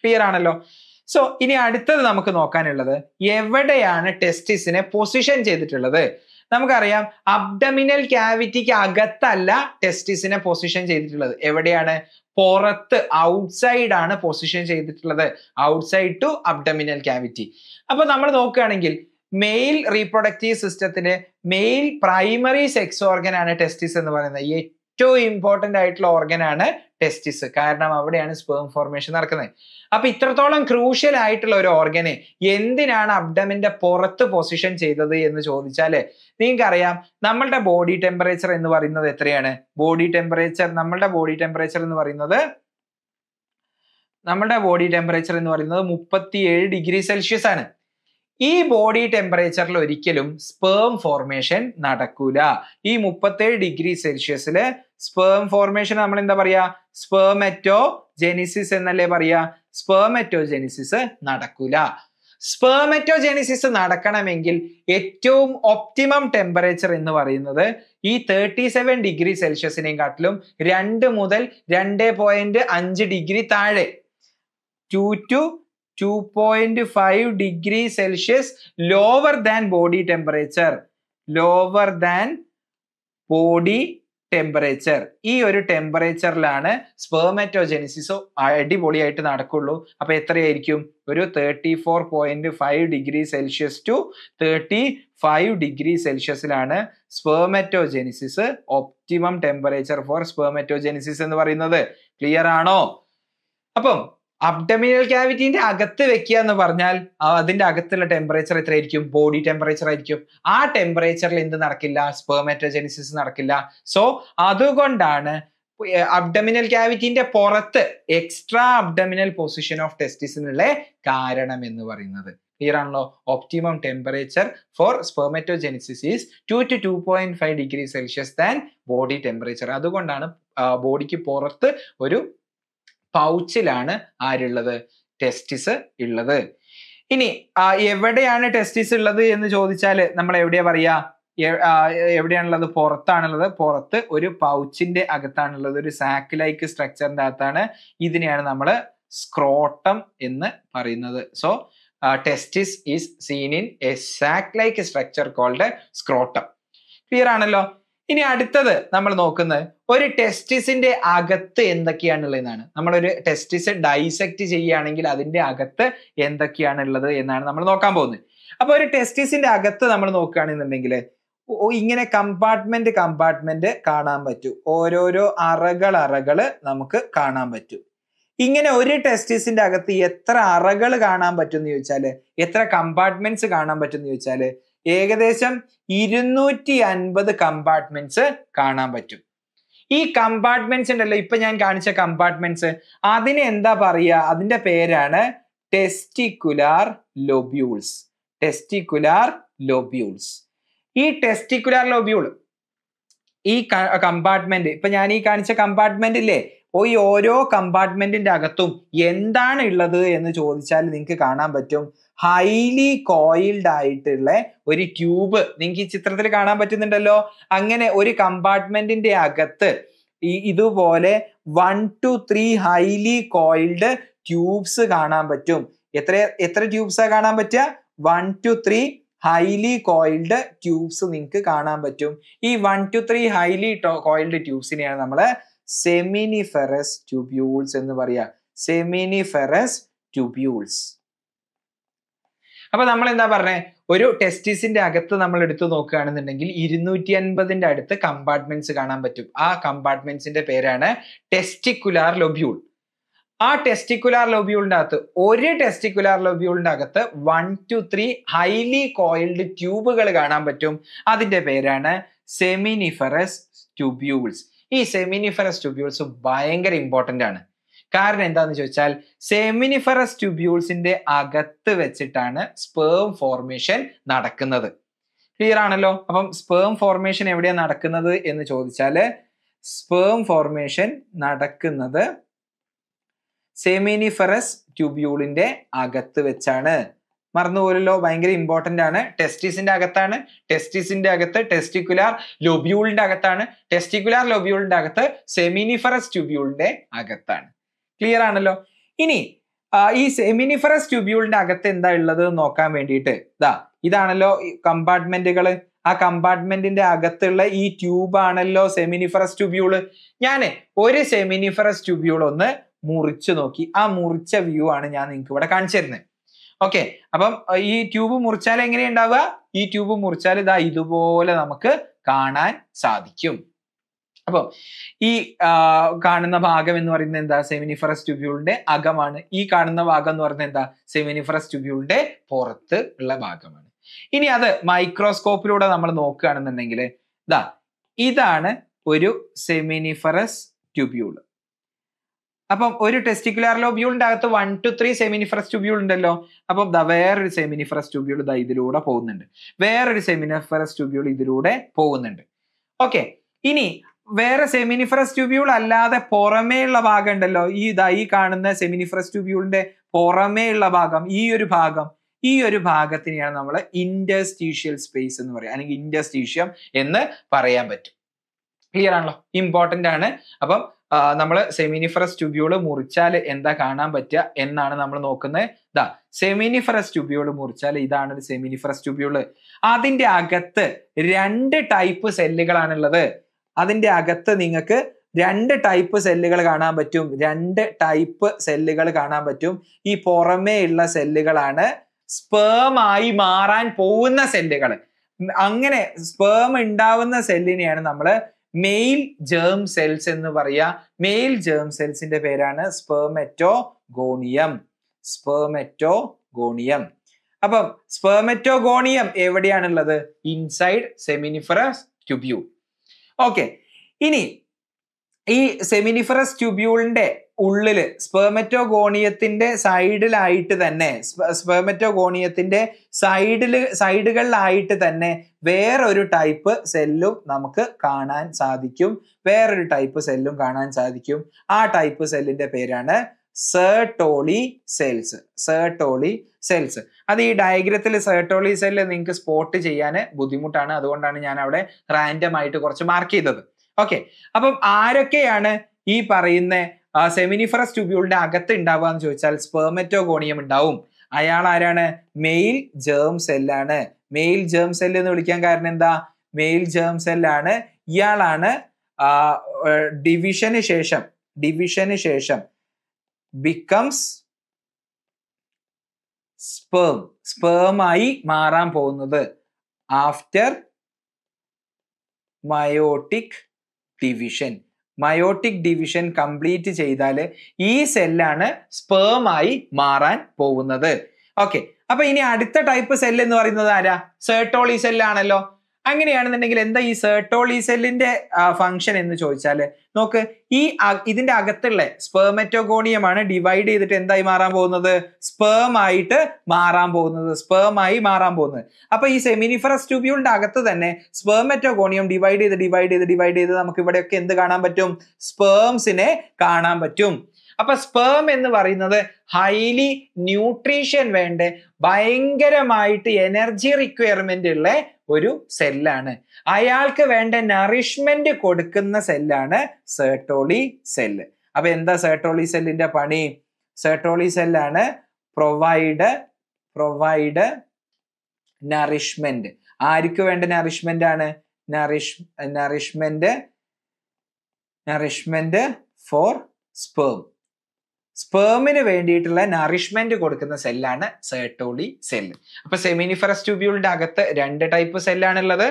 [SPEAKER 1] ക്ലിയർ ആണല്ലോ സോ ഇനി അടുത്തത് നമുക്ക് നോക്കാനുള്ളത് എവിടെയാണ് ടെസ്റ്റിസിനെ പൊസിഷൻ ചെയ്തിട്ടുള്ളത് നമുക്കറിയാം അബ്ഡമിനൽ ക്യാവിറ്റിക്ക് അകത്തല്ല ടെസ്റ്റിസിനെ പൊസിഷൻ ചെയ്തിട്ടുള്ളത് എവിടെയാണ് പുറത്ത് ഔട്ട്സൈഡ് ആണ് പൊസിഷൻ ചെയ്തിട്ടുള്ളത് ഔട്ട്സൈഡ് ടു അബ്ഡമിനൽ ക്യാവിറ്റി അപ്പൊ നമ്മൾ നോക്കുകയാണെങ്കിൽ മെയിൽ റീപ്രൊഡക്റ്റീവ് സിസ്റ്റത്തിന്റെ മെയിൽ പ്രൈമറി സെക്സ് ഓർഗൻ ആണ് ടെസ്റ്റിസ് എന്ന് പറയുന്നത് ഏറ്റവും ഇമ്പോർട്ടൻ്റ് ആയിട്ടുള്ള ഓർഗനാണ് ടെസ്റ്റിസ് കാരണം അവിടെയാണ് സ്പേം ഫോർമേഷൻ നടക്കുന്നത് അപ്പൊ ഇത്രത്തോളം ക്രൂഷ്യൽ ആയിട്ടുള്ള ഒരു ഓർഗനെ എന്തിനാണ് അബ്ഡമിന്റെ പുറത്ത് പൊസിഷൻ ചെയ്തത് എന്ന് ചോദിച്ചാല് നിങ്ങൾക്കറിയാം നമ്മളുടെ ബോഡി ടെമ്പറേച്ചർ എന്ന് പറയുന്നത് എത്രയാണ് ബോഡി ടെമ്പറേച്ചർ നമ്മളുടെ ബോഡി ടെമ്പറേച്ചർ എന്ന് പറയുന്നത് നമ്മളുടെ ബോഡി ടെമ്പറേച്ചർ എന്ന് പറയുന്നത് മുപ്പത്തിയേഴ് ഡിഗ്രി സെൽഷ്യസ് ആണ് ഈ ബോഡി ടെമ്പറേച്ചറിൽ ഒരിക്കലും സ്പേം ഫോർമേഷൻ നടക്കൂല ഈ മുപ്പത്തേഴ് ഡിഗ്രി സെൽഷ്യസിൽ സ്പേം ഫോർമേഷൻ നമ്മൾ എന്താ പറയുക സ്പേമെറ്റോ ജെനിസിസ് എന്നല്ലേ പറയാ സ്പേമെറ്റോ ജെനിസിസ് നടക്കൂല ജെനിസിസ് നടക്കണമെങ്കിൽ ഏറ്റവും ഒപ്റ്റിമം ടെമ്പറേച്ചർ എന്ന് പറയുന്നത് ഈ തേർട്ടി സെവൻ ഡിഗ്രി സെൽഷ്യസിനെയും കാട്ടിലും രണ്ട് മുതൽ രണ്ട് പോയിന്റ് അഞ്ച് ഡിഗ്രി താഴെ two to two point five degree Celsius lower than body temperature lower than body temperature ഈ ഒരു ടെമ്പറേച്ചറിലാണ് സ്പെർമറ്റോജെനിസിസ് അടിപൊളിയായിട്ട് നടക്കുള്ളൂ അപ്പൊ എത്രയായിരിക്കും ഒരു thirty four point five degree Celsius to thirty five degree സെൽഷ്യസിലാണ് spermatogenesis optimum temperature for spermatogenesis എന്ന് പറയുന്നത് ക്ലിയർ ആണോ അപ്പം അബ്ഡമിനൽ ക്യാവിറ്റിന്റെ അകത്ത് വെക്കുക എന്ന് പറഞ്ഞാൽ അതിന്റെ അകത്തുള്ള ടെമ്പറേച്ചർ എത്രയായിരിക്കും ബോഡി ടെമ്പറേച്ചർ ആയിരിക്കും ആ ടെമ്പറേച്ചറിൽ എന്ത് നടക്കില്ല സ്പെർമേറ്റോജെനിസിസ് നടക്കില്ല സോ അതുകൊണ്ടാണ് അബ്ഡമിനൽ ക്യാവിറ്റിന്റെ പുറത്ത് എക്സ്ട്രാ അബ്ഡമിനൽ പൊസിഷൻ ഓഫ് ടെസ്റ്റിസിനുള്ള കാരണം എന്ന് പറയുന്നത് ക്ലിയർ ആണല്ലോ optimum temperature for spermatogenesis is two to two point five degree Celsius than body temperature അതുകൊണ്ടാണ് ബോഡിക്ക് പുറത്ത് ഒരു പൗച്ചിലാണ് ആരുള്ളത് ടെസ്റ്റിസ് ഉള്ളത് ഇനി എവിടെയാണ് ടെസ്റ്റിസ് ഉള്ളത് എന്ന് ചോദിച്ചാൽ നമ്മൾ എവിടെയാ പറയാ എവിടെയാണുള്ളത് പുറത്താണുള്ളത് പുറത്ത് ഒരു പൗച്ചിന്റെ അകത്താണുള്ളത് ഒരു സാക്ക് ലൈക്ക് സ്ട്രക്ചറിന്റെ അകത്താണ് ഇതിനെയാണ് നമ്മൾ സ്ക്രോട്ടം എന്ന് പറയുന്നത് so testis is seen in a sac like structure called scrotum clear ആണല്ലോ ഇനി അടുത്തത് നമ്മൾ നോക്കുന്നത് ഒരു ടെസ്റ്റിസിന്റെ അകത്ത് എന്തൊക്കെയാണുള്ളതെന്നാണ് നമ്മളൊരു ടെസ്റ്റിസ് ഡൈസെക്ട് ചെയ്യുകയാണെങ്കിൽ അതിന്റെ അകത്ത് എന്തൊക്കെയാണുള്ളത് എന്നാണ് നമ്മൾ നോക്കാൻ പോകുന്നത് അപ്പൊ ഒരു ടെസ്റ്റിസിന്റെ അകത്ത് നമ്മൾ നോക്കുകയാണെന്നുണ്ടെങ്കിൽ ഇങ്ങനെ കമ്പാർട്ട്മെന്റ് കമ്പാർട്ട്മെന്റ് കാണാൻ പറ്റും ഓരോരോ അറകൾ അറകൾ നമുക്ക് കാണാൻ പറ്റും ഇങ്ങനെ ഒരു ടെസ്റ്റിസിന്റെ അകത്ത് എത്ര അറകൾ കാണാൻ പറ്റുമെന്ന് ചോദിച്ചാല് എത്ര കമ്പാർട്ട്മെന്റ്സ് കാണാൻ പറ്റുമെന്ന് ചോദിച്ചാല് ഏകദേശം ഇരുന്നൂറ്റി അൻപത് കമ്പാർട്ട്മെന്റ്സ് കാണാൻ പറ്റും ഈ കമ്പാർട്ട്മെന്റ്സ് ഉണ്ടല്ലോ ഇപ്പൊ ഞാൻ കാണിച്ച കമ്പാർട്ട്മെന്റ്സ് അതിന് എന്താ പറയുക അതിന്റെ പേരാണ് ടെസ്റ്റിക്കുലാർ ലോബ്യൂൾസ് ടെസ്റ്റിക്കുലാർ ലോബ്യൂൾസ് ഈ ടെസ്റ്റിക്കുലാർ ലോബ്യൂൾ ഈ കമ്പാർട്ട്മെന്റ് ഇപ്പൊ ഞാൻ ഈ കാണിച്ച കമ്പാർട്ട്മെന്റ് ഇല്ലേ ഈ ഓരോ കമ്പാർട്ട്മെന്റിന്റെ അകത്തും എന്താണ് ഉള്ളത് എന്ന് ചോദിച്ചാൽ നിങ്ങൾക്ക് കാണാൻ പറ്റും ഹൈലി കോയിൽഡ് ആയിട്ടുള്ള ഒരു ട്യൂബ് നിങ്ങൾക്ക് ഈ ചിത്രത്തിൽ കാണാൻ പറ്റുന്നുണ്ടല്ലോ അങ്ങനെ ഒരു കമ്പാർട്ട്മെന്റിന്റെ അകത്ത് ഈ ഇതുപോലെ one two three highly coiled tubes കാണാൻ പറ്റും എത്ര എത്ര ട്യൂബ്സാണ് കാണാൻ പറ്റുക one two three highly coiled tubes നിങ്ങൾക്ക് കാണാൻ പറ്റും ഈ one two three highly coiled ട്യൂബ്സിനെയാണ് നമ്മൾ സെമിനിഫെറസ് ട്യൂബ്യൂൾസ് എന്ന് പറയാ സെമിനിഫെറസ് ട്യൂബ്യൂൾസ് അപ്പൊ നമ്മൾ എന്താ പറഞ്ഞേ ഒരു ടെസ്റ്റിസിന്റെ അകത്ത് നമ്മൾ എടുത്തു നോക്കുകയാണെന്നുണ്ടെങ്കിൽ ഇരുന്നൂറ്റി അൻപതിന്റെ അടുത്ത് കമ്പാർട്ട്മെന്റ്സ് കാണാൻ പറ്റും ആ കമ്പാർട്ട്മെന്റ്സിന്റെ പേരാണ് ടെസ്റ്റിക്കുലാർ ലൊബ്യൂൾ ആ ടെസ്റ്റിക്കുലാർ ലൊബ്യൂളിന്റെ അകത്ത് ഒരു ടെസ്റ്റിക്കുലാർ ലൊബ്യൂളിന്റെ അകത്ത് one two three highly coiled ട്യൂബുകൾ കാണാൻ പറ്റും അതിന്റെ പേരാണ് സെമിനിഫറസ് ട്യൂബ്യൂൾസ് ഈ സെമിനിഫറസ് ട്യൂബ്യൂൾസ് ഭയങ്കര ഇമ്പോർട്ടൻ്റ് ആണ് കാരണം എന്താണെന്ന് ചോദിച്ചാൽ സെമിനിഫറസ് ട്യൂബ്യൂൾസിന്റെ അകത്ത് വെച്ചിട്ടാണ് സ്പേം ഫോർമേഷൻ നടക്കുന്നത് ക്ലിയർ ആണല്ലോ അപ്പം സ്പേം ഫോർമേഷൻ എവിടെയാണ് നടക്കുന്നത് എന്ന് ചോദിച്ചാൽ സ്പേം ഫോർമേഷൻ നടക്കുന്നത് സെമിനിഫറസ് ട്യൂബ്യൂളിന്റെ അകത്ത് വെച്ചാണ് മറന്നുപോലല്ലോ ഭയങ്കര ഇമ്പോർട്ടന്റ് ആണ് ടെസ്റ്റിസിന്റെ അകത്താണ് ടെസ്റ്റിസിന്റെ അകത്ത് ടെസ്റ്റിക്കുലാർ ലൊബ്യൂളിന്റെ അകത്താണ് ടെസ്റ്റിക്കുലാർ ലൊബ്യൂളിന്റെ അകത്ത് സെമിനിഫറസ് ട്യൂബ്യൂളിന്റെ അകത്താണ് ക്ലിയർ ആണല്ലോ ഇനി ഈ സെമിനിഫറസ് ട്യൂബ്യൂളിന്റെ അകത്ത് എന്താ ഉള്ളത് നോക്കാൻ വേണ്ടിയിട്ട് ഇതാ ഇതാണല്ലോ കമ്പാർട്ട്മെന്റുകൾ ആ കമ്പാർട്ട്മെന്റിന്റെ അകത്തുള്ള ഈ ട്യൂബ് ആണല്ലോ സെമിനിഫറസ് ട്യൂബ്യൂള് ഞാൻ ഒരു സെമിനിഫറസ് ട്യൂബ്യൂൾ ഒന്ന് മുറിച്ചു നോക്കി ആ മുറിച്ച വ്യൂ ആണ് ഞാൻ നിങ്ങൾക്ക് ഇവിടെ കാണിച്ചു തരുന്നത് ഓക്കെ അപ്പം ഈ ട്യൂബ് മുറിച്ചാൽ എങ്ങനെ ഉണ്ടാവുക ഈ ട്യൂബ് മുറിച്ചാൽ ഇതാ ഇതുപോലെ നമുക്ക് കാണാൻ സാധിക്കും അപ്പം ഈ കാണുന്ന ഭാഗം എന്ന് പറയുന്നത് എന്താ സെമിനിഫറസ് ട്യൂബ്യൂളിന്റെ അകമാണ് ഈ കാണുന്ന ഭാഗം എന്ന് പറയുന്നത് എന്താ സെമിനിഫറസ് ട്യൂബ്യൂളിന്റെ പുറത്ത് ഉള്ള ഭാഗമാണ് ഇനി അത് മൈക്രോസ്കോപ്പിലൂടെ നമ്മൾ നോക്കുകയാണെന്നുണ്ടെങ്കിൽ ഇതാ ഇതാണ് ഒരു സെമിനിഫറസ് ട്യൂബ്യൂള് അപ്പം ഒരു ടെസ്റ്റിക്കുലാർ ലോബ്യൂൾ അകത്ത് one two three seminiferous tubule ഉണ്ടല്ലോ അപ്പം ദ വേറൊരു സെമിനിഫറസ് ട്യൂബ്യൂൾ ദാ ഇതിലൂടെ പോകുന്നുണ്ട് വേറൊരു സെമിനിഫറസ് ട്യൂബ്യൂൾ ഇതിലൂടെ പോകുന്നുണ്ട് ഓക്കെ ഇനി വേറെ സെമിനിഫറസ് ട്യൂബ്യൂൾ അല്ലാതെ ഉള്ള ഭാഗം ഉണ്ടല്ലോ ഈ ഇതാ ഈ കാണുന്ന സെമിനിഫറസ് ട്യൂബ്യൂളിന്റെ ഉള്ള ഭാഗം ഈ ഒരു ഭാഗം ഈ ഒരു ഭാഗത്തിനെയാണ് നമ്മൾ ഇൻഡസ്റ്റീഷ്യൽ സ്പേസ് എന്ന് പറയുക അല്ലെങ്കിൽ ഇൻഡസ്റ്റീഷ്യം എന്ന് പറയാൻ പറ്റും ക്ലിയർ ആണല്ലോ ഇമ്പോർട്ടൻ്റ് ആണ് അപ്പം നമ്മൾ സെമിനിഫറസ് ട്യൂബ്യൂൾ മുറിച്ചാൽ എന്താ കാണാൻ പറ്റുക എന്നാണ് നമ്മൾ നോക്കുന്നത് ദാ സെമിനിഫറസ് ട്യൂബ്യൂൾ മുറിച്ചാൽ ഇതാണ് സെമിനിഫറസ് ട്യൂബ്യൂൾ അതിന്റെ അകത്ത് രണ്ട് ടൈപ്പ് സെല്ലുകളാണുള്ളത് അതിന്റെ അകത്ത് നിങ്ങൾക്ക് രണ്ട് ടൈപ്പ് സെല്ലുകൾ കാണാൻ പറ്റും രണ്ട് ടൈപ്പ് സെല്ലുകൾ കാണാൻ പറ്റും ഈ പുറമേ ഉള്ള സെല്ലുകളാണ് സ്പേമായി മാറാൻ പോകുന്ന സെല്ലുകൾ അങ്ങനെ സ്പേം ഉണ്ടാവുന്ന സെല്ലിനെയാണ് നമ്മൾ മെയിൽ ജേം സെൽസ് എന്ന് പറയുക മെയിൽ ജേം സെൽസിന്റെ പേരാണ് സ്പെർമെറ്റോ ഗോണിയം സ്പെർമെറ്റോ ഗോണിയം അപ്പം ഗോണിയം എവിടെയാണുള്ളത് ഇൻസൈഡ് സെമിനിഫറസ് ട്യൂബ്യൂൾ ഓക്കെ ഇനി ഈ സെമിനിഫറസ് ട്യൂബ്യൂളിന്റെ ഉള്ളില് സ്പേർമെറ്റോഗോണിയത്തിന്റെ സൈഡിലായിട്ട് തന്നെ സ്പേർമെറ്റോഗോണിയത്തിന്റെ സൈഡിൽ സൈഡുകളിലായിട്ട് തന്നെ വേറൊരു ടൈപ്പ് സെല്ലും നമുക്ക് കാണാൻ സാധിക്കും വേറൊരു ടൈപ്പ് സെല്ലും കാണാൻ സാധിക്കും ആ ടൈപ്പ് സെല്ലിന്റെ പേരാണ് സെർട്ടോളി സെൽസ് സെർട്ടോളി സെൽസ് അത് ഈ ഡയഗ്രത്തിൽ സെർട്ടോളി സെല്ല് നിങ്ങൾക്ക് സ്പോട്ട് ചെയ്യാൻ ബുദ്ധിമുട്ടാണ് അതുകൊണ്ടാണ് ഞാൻ അവിടെ റാൻഡം ആയിട്ട് കുറച്ച് മാർക്ക് ചെയ്തത് ഓക്കെ അപ്പം ആരൊക്കെയാണ് ഈ പറയുന്ന സെമിനിഫറസ് ട്യൂബ്യൂളിന്റെ അകത്ത് ഉണ്ടാവുക എന്ന് ചോദിച്ചാൽ സ്പെർമറ്റോഗോണിയം ഉണ്ടാവും അയാൾ ആരാണ് മെയിൽ ജേം സെല്ലാണ് മെയിൽ ജേം സെല്ല് എന്ന് വിളിക്കാൻ കാരണം എന്താ മെയിൽ ജേം സെല്ലാണ് ഇയാളാണ് ഡിവിഷന് ശേഷം ഡിവിഷന് ശേഷം ബിക്കംസ് സ്പേം സ്പേമായി മാറാൻ പോകുന്നത് after meiotic division meiotic division complete ചെയ്താൽ ഈ സെല്ലാണ് സ്പേമായി മാറാൻ പോകുന്നത് ഓക്കെ അപ്പൊ ഇനി അടുത്ത ടൈപ്പ് സെല്ല് എന്ന് പറയുന്നത് ആരാ സെർട്ടോളി സെല്ലാണല്ലോ അങ്ങനെയാണെന്നുണ്ടെങ്കിൽ എന്താ ഈ സെർട്ടോളി സെല്ലിന്റെ ഫംഗ്ഷൻ എന്ന് ചോദിച്ചാല് നോക്ക് ഈ ഇതിന്റെ അകത്തുള്ള സ്പേമറ്റോഗോണിയമാണ് ഡിവൈഡ് ചെയ്തിട്ട് എന്തായി മാറാൻ പോകുന്നത് സ്പേം ആയിട്ട് മാറാൻ പോകുന്നത് സ്പേം ആയി മാറാൻ പോകുന്നത് അപ്പൊ ഈ സെമിനിഫറസ് ട്യൂബ്യൂളിന്റെ അകത്ത് തന്നെ സ്പേമറ്റോഗോണിയം ഡിവൈഡ് ചെയ്ത് ഡിവൈഡ് ചെയ്ത് ഡിവൈഡ് ചെയ്ത് നമുക്ക് ഇവിടെയൊക്കെ എന്ത് കാണാൻ പറ്റും സ്പേംസിനെ കാണാൻ പറ്റും അപ്പൊ സ്പേം എന്ന് പറയുന്നത് ഹൈലി ന്യൂട്രീഷൻ വേണ്ട ഭയങ്കരമായിട്ട് എനർജി റിക്വയർമെന്റ് ഉള്ള ഒരു സെല്ലാണ് അയാൾക്ക് വേണ്ട നറിഷ്മെന്റ് കൊടുക്കുന്ന സെല്ലാണ് സെർട്ടോളി സെല്ല് അപ്പൊ എന്താ സെർട്ടോളി സെല്ലിന്റെ പണി സെർട്ടോളി സെല്ലാണ് പ്രൊവൈഡ് പ്രൊവൈഡ് നറിഷ്മെന്റ് ആർക്ക് വേണ്ട നറിഷ്മെന്റ് ആണ് nourish nourishment nourishment for sperm സ്പേമിന് വേണ്ടിയിട്ടുള്ള നറിഷ്മെന്റ് കൊടുക്കുന്ന സെല്ലാണ് സെർട്ടോളി സെല്ല് അപ്പൊ സെമിനിഫറസ് ട്യൂബ്യൂളിന്റെ അകത്ത് രണ്ട് ടൈപ്പ് സെല്ലാണുള്ളത്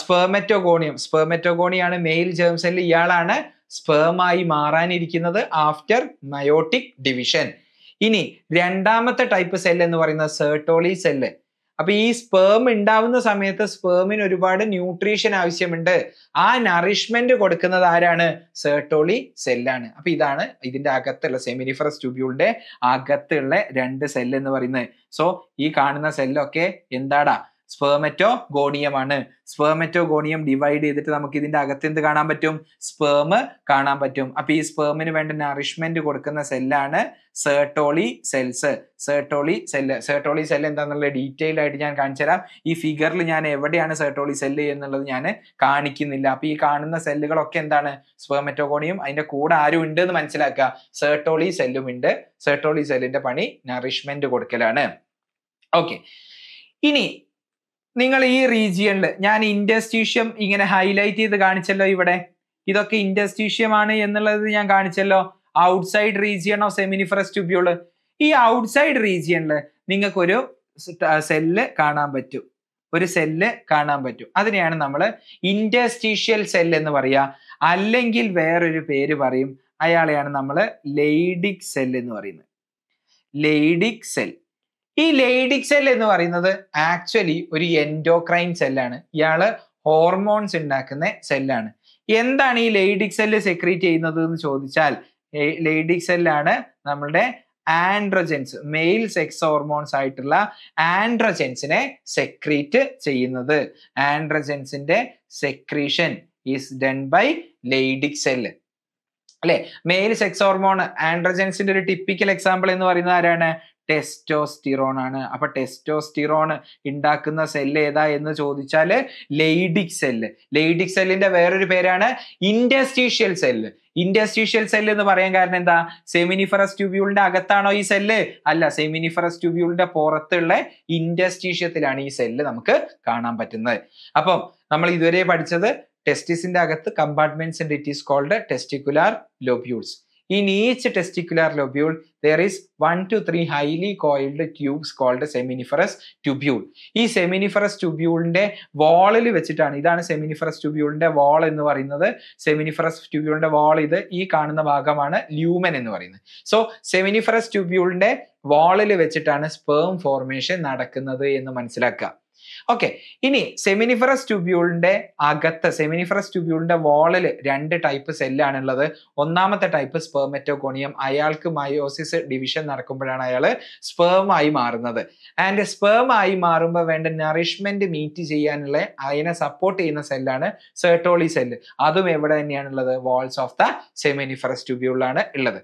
[SPEAKER 1] സ്പേമെറ്റോഗോണിയം സ്പേമെറ്റോഗോണിയാണ് മെയിൽ ജേം സെല്ല് ഇയാളാണ് സ്പേമായി മാറാനിരിക്കുന്നത് ആഫ്റ്റർ മയോട്ടിക് ഡിവിഷൻ ഇനി രണ്ടാമത്തെ ടൈപ്പ് സെല്ല് എന്ന് പറയുന്നത് സെർട്ടോളി സെല്ല് അപ്പൊ ഈ സ്പേം ഉണ്ടാവുന്ന സമയത്ത് സ്പേമിന് ഒരുപാട് ന്യൂട്രീഷൻ ആവശ്യമുണ്ട് ആ നറിഷ്മെന്റ് കൊടുക്കുന്നത് ആരാണ് സെർട്ടോളി സെല്ലാണ് അപ്പൊ ഇതാണ് ഇതിന്റെ അകത്തുള്ള സെമിനിഫറസ് ട്യൂബ്യൂളിന്റെ അകത്തുള്ള രണ്ട് സെല്ല് എന്ന് പറയുന്നത് സോ ഈ കാണുന്ന സെല്ലൊക്കെ എന്താടാ സ്പേർമെറ്റോ ഗോണിയമാണ് സ്പേർമെറ്റോ ഗോണിയം ഡിവൈഡ് ചെയ്തിട്ട് നമുക്ക് ഇതിന്റെ അകത്ത് എന്ത് കാണാൻ പറ്റും സ്പേമ് കാണാൻ പറ്റും അപ്പൊ ഈ സ്പേമിന് വേണ്ട നറിഷ്മെന്റ് കൊടുക്കുന്ന സെല്ലാണ് Sertoli cells Sertoli cell Sertoli cell എന്താണെന്നുള്ള ഡീറ്റെയിൽ ആയിട്ട് ഞാൻ കാണിച്ചു തരാം ഈ ഫിഗറിൽ ഞാൻ എവിടെയാണ് സെർട്ടോളി സെല്ല് എന്നുള്ളത് ഞാൻ കാണിക്കുന്നില്ല അപ്പൊ ഈ കാണുന്ന സെല്ലുകളൊക്കെ എന്താണ് സ്പേർമെറ്റോഗോണിയും അതിന്റെ കൂടെ ആരും ഉണ്ട് എന്ന് മനസ്സിലാക്കുക സെർട്ടോളി സെല്ലും ഉണ്ട് സെർട്ടോളി സെല്ലിന്റെ പണി നറിഷ്മെന്റ് കൊടുക്കലാണ് ഓക്കെ ഇനി നിങ്ങൾ ഈ റീജിയണിൽ ഞാൻ ഇൻഡസ്റ്റീഷ്യം ഇങ്ങനെ ഹൈലൈറ്റ് ചെയ്ത് കാണിച്ചല്ലോ ഇവിടെ ഇതൊക്കെ ഇൻഡസ്റ്റീഷ്യം ആണ് എന്നുള്ളത് ഞാൻ കാണിച്ചല്ലോ outside region of seminiferous tubule ഈ ഔട്ട്സൈഡ് റീജിയണിൽ നിങ്ങൾക്കൊരു സെല്ല് കാണാൻ പറ്റും ഒരു സെല്ല് കാണാൻ പറ്റും അതിനെയാണ് നമ്മൾ ഇൻഡസ്റ്റീഷ്യൽ സെൽ എന്ന് പറയുക അല്ലെങ്കിൽ വേറൊരു പേര് പറയും അയാളെയാണ് നമ്മൾ ലെയ്ഡിക് സെൽ എന്ന് പറയുന്നത് ലെയ്ഡിക് സെൽ ഈ ലേഡിക് സെൽ എന്ന് പറയുന്നത് ആക്ച്വലി ഒരു എൻഡോക്രൈൻ സെല്ലാണ് ഇയാള് ഹോർമോൺസ് ഉണ്ടാക്കുന്ന സെല്ലാണ് എന്താണ് ഈ ലേഡിക് സെല്ല് സെക്രീറ്റ് ചെയ്യുന്നത് എന്ന് ചോദിച്ചാൽ ലേഡിക് സെല്ലാണ് നമ്മളുടെ ആൻഡ്രജൻസ് മെയിൽ സെക്സ് ഹോർമോൺസ് ആയിട്ടുള്ള ആൻഡ്രജൻസിനെ സെക്രീറ്റ് ചെയ്യുന്നത് ആൻഡ്രജൻസിന്റെ secretion is done by Leydig cell അല്ലെ മെയിൽ സെക്സ് ഹോർമോൺ ആൻഡ്രജൻസിന്റെ ഒരു ടിപ്പിക്കൽ എക്സാമ്പിൾ എന്ന് പറയുന്നത് ആരാണ് ടെസ്റ്റോസ്റ്റിറോൺ ആണ് അപ്പൊ ടെസ്റ്റോസ്റ്റിറോൺ ഉണ്ടാക്കുന്ന സെല്ല് ഏതാ എന്ന് ചോദിച്ചാൽ ലെയ്ഡിക് സെല്ല് ലെയ്ഡിക് സെല്ലിന്റെ വേറൊരു പേരാണ് ഇൻഡസ്ട്രീഷ്യൽ സെല്ല് ഇൻഡസ്ട്രീഷ്യൽ സെല്ല് എന്ന് പറയാൻ കാരണം എന്താ സെമിനിഫറസ് ട്യൂബ്യൂളിന്റെ അകത്താണോ ഈ സെല്ല് അല്ല സെമിനിഫറസ് ട്യൂബ്യൂളിന്റെ പുറത്തുള്ള ഇൻഡസ്ട്രീഷ്യത്തിലാണ് ഈ സെല്ല് നമുക്ക് കാണാൻ പറ്റുന്നത് അപ്പം നമ്മൾ ഇതുവരെ പഠിച്ചത് ടെസ്റ്റിസിന്റെ അകത്ത് compartments it is called testicular lobules In each testicular lobule, there is 1 to 3 highly coiled tubes called seminiferous tubule. ഈ seminiferous tubuleന്റെ വാളിൽ വെച്ചിട്ടാണ് ഇതാണ് seminiferous tubuleന്റെ വാൾ എന്ന് പറയുന്നത് seminiferous tubuleന്റെ വാൾ ഇത് ഈ കാണുന്ന ഭാഗമാണ് ലൂമൻ എന്ന് പറയുന്നത് സോ seminiferous tubuleന്റെ വാളിൽ വെച്ചിട്ടാണ് സ്പേം ഫോർമേഷൻ നടക്കുന്നത് എന്ന് മനസ്സിലാക്കുക ഓക്കെ ഇനി സെമിനിഫറസ് ട്യൂബ്യൂളിന്റെ അകത്ത് സെമിനിഫറസ് ട്യൂബ്യൂളിന്റെ വോളിൽ രണ്ട് ടൈപ്പ് സെല്ലാണുള്ളത് ഒന്നാമത്തെ ടൈപ്പ് സ്പെർമെറ്റോകോണിയം അയാൾക്ക് മയോസിസ് ഡിവിഷൻ നടക്കുമ്പോഴാണ് അയാൾ സ്പേമായി മാറുന്നത് ആൻഡ് സ്പേമായി മാറുമ്പോൾ വേണ്ട നറിഷ്മെന്റ് മീറ്റ് ചെയ്യാനുള്ള അതിനെ സപ്പോർട്ട് ചെയ്യുന്ന സെല്ലാണ് സെർട്ടോളി സെല്ല് അതും എവിടെ തന്നെയാണുള്ളത് വാൾസ് ഓഫ് ദ സെമിനിഫറസ് ട്യൂബ്യൂളിലാണ് ഉള്ളത്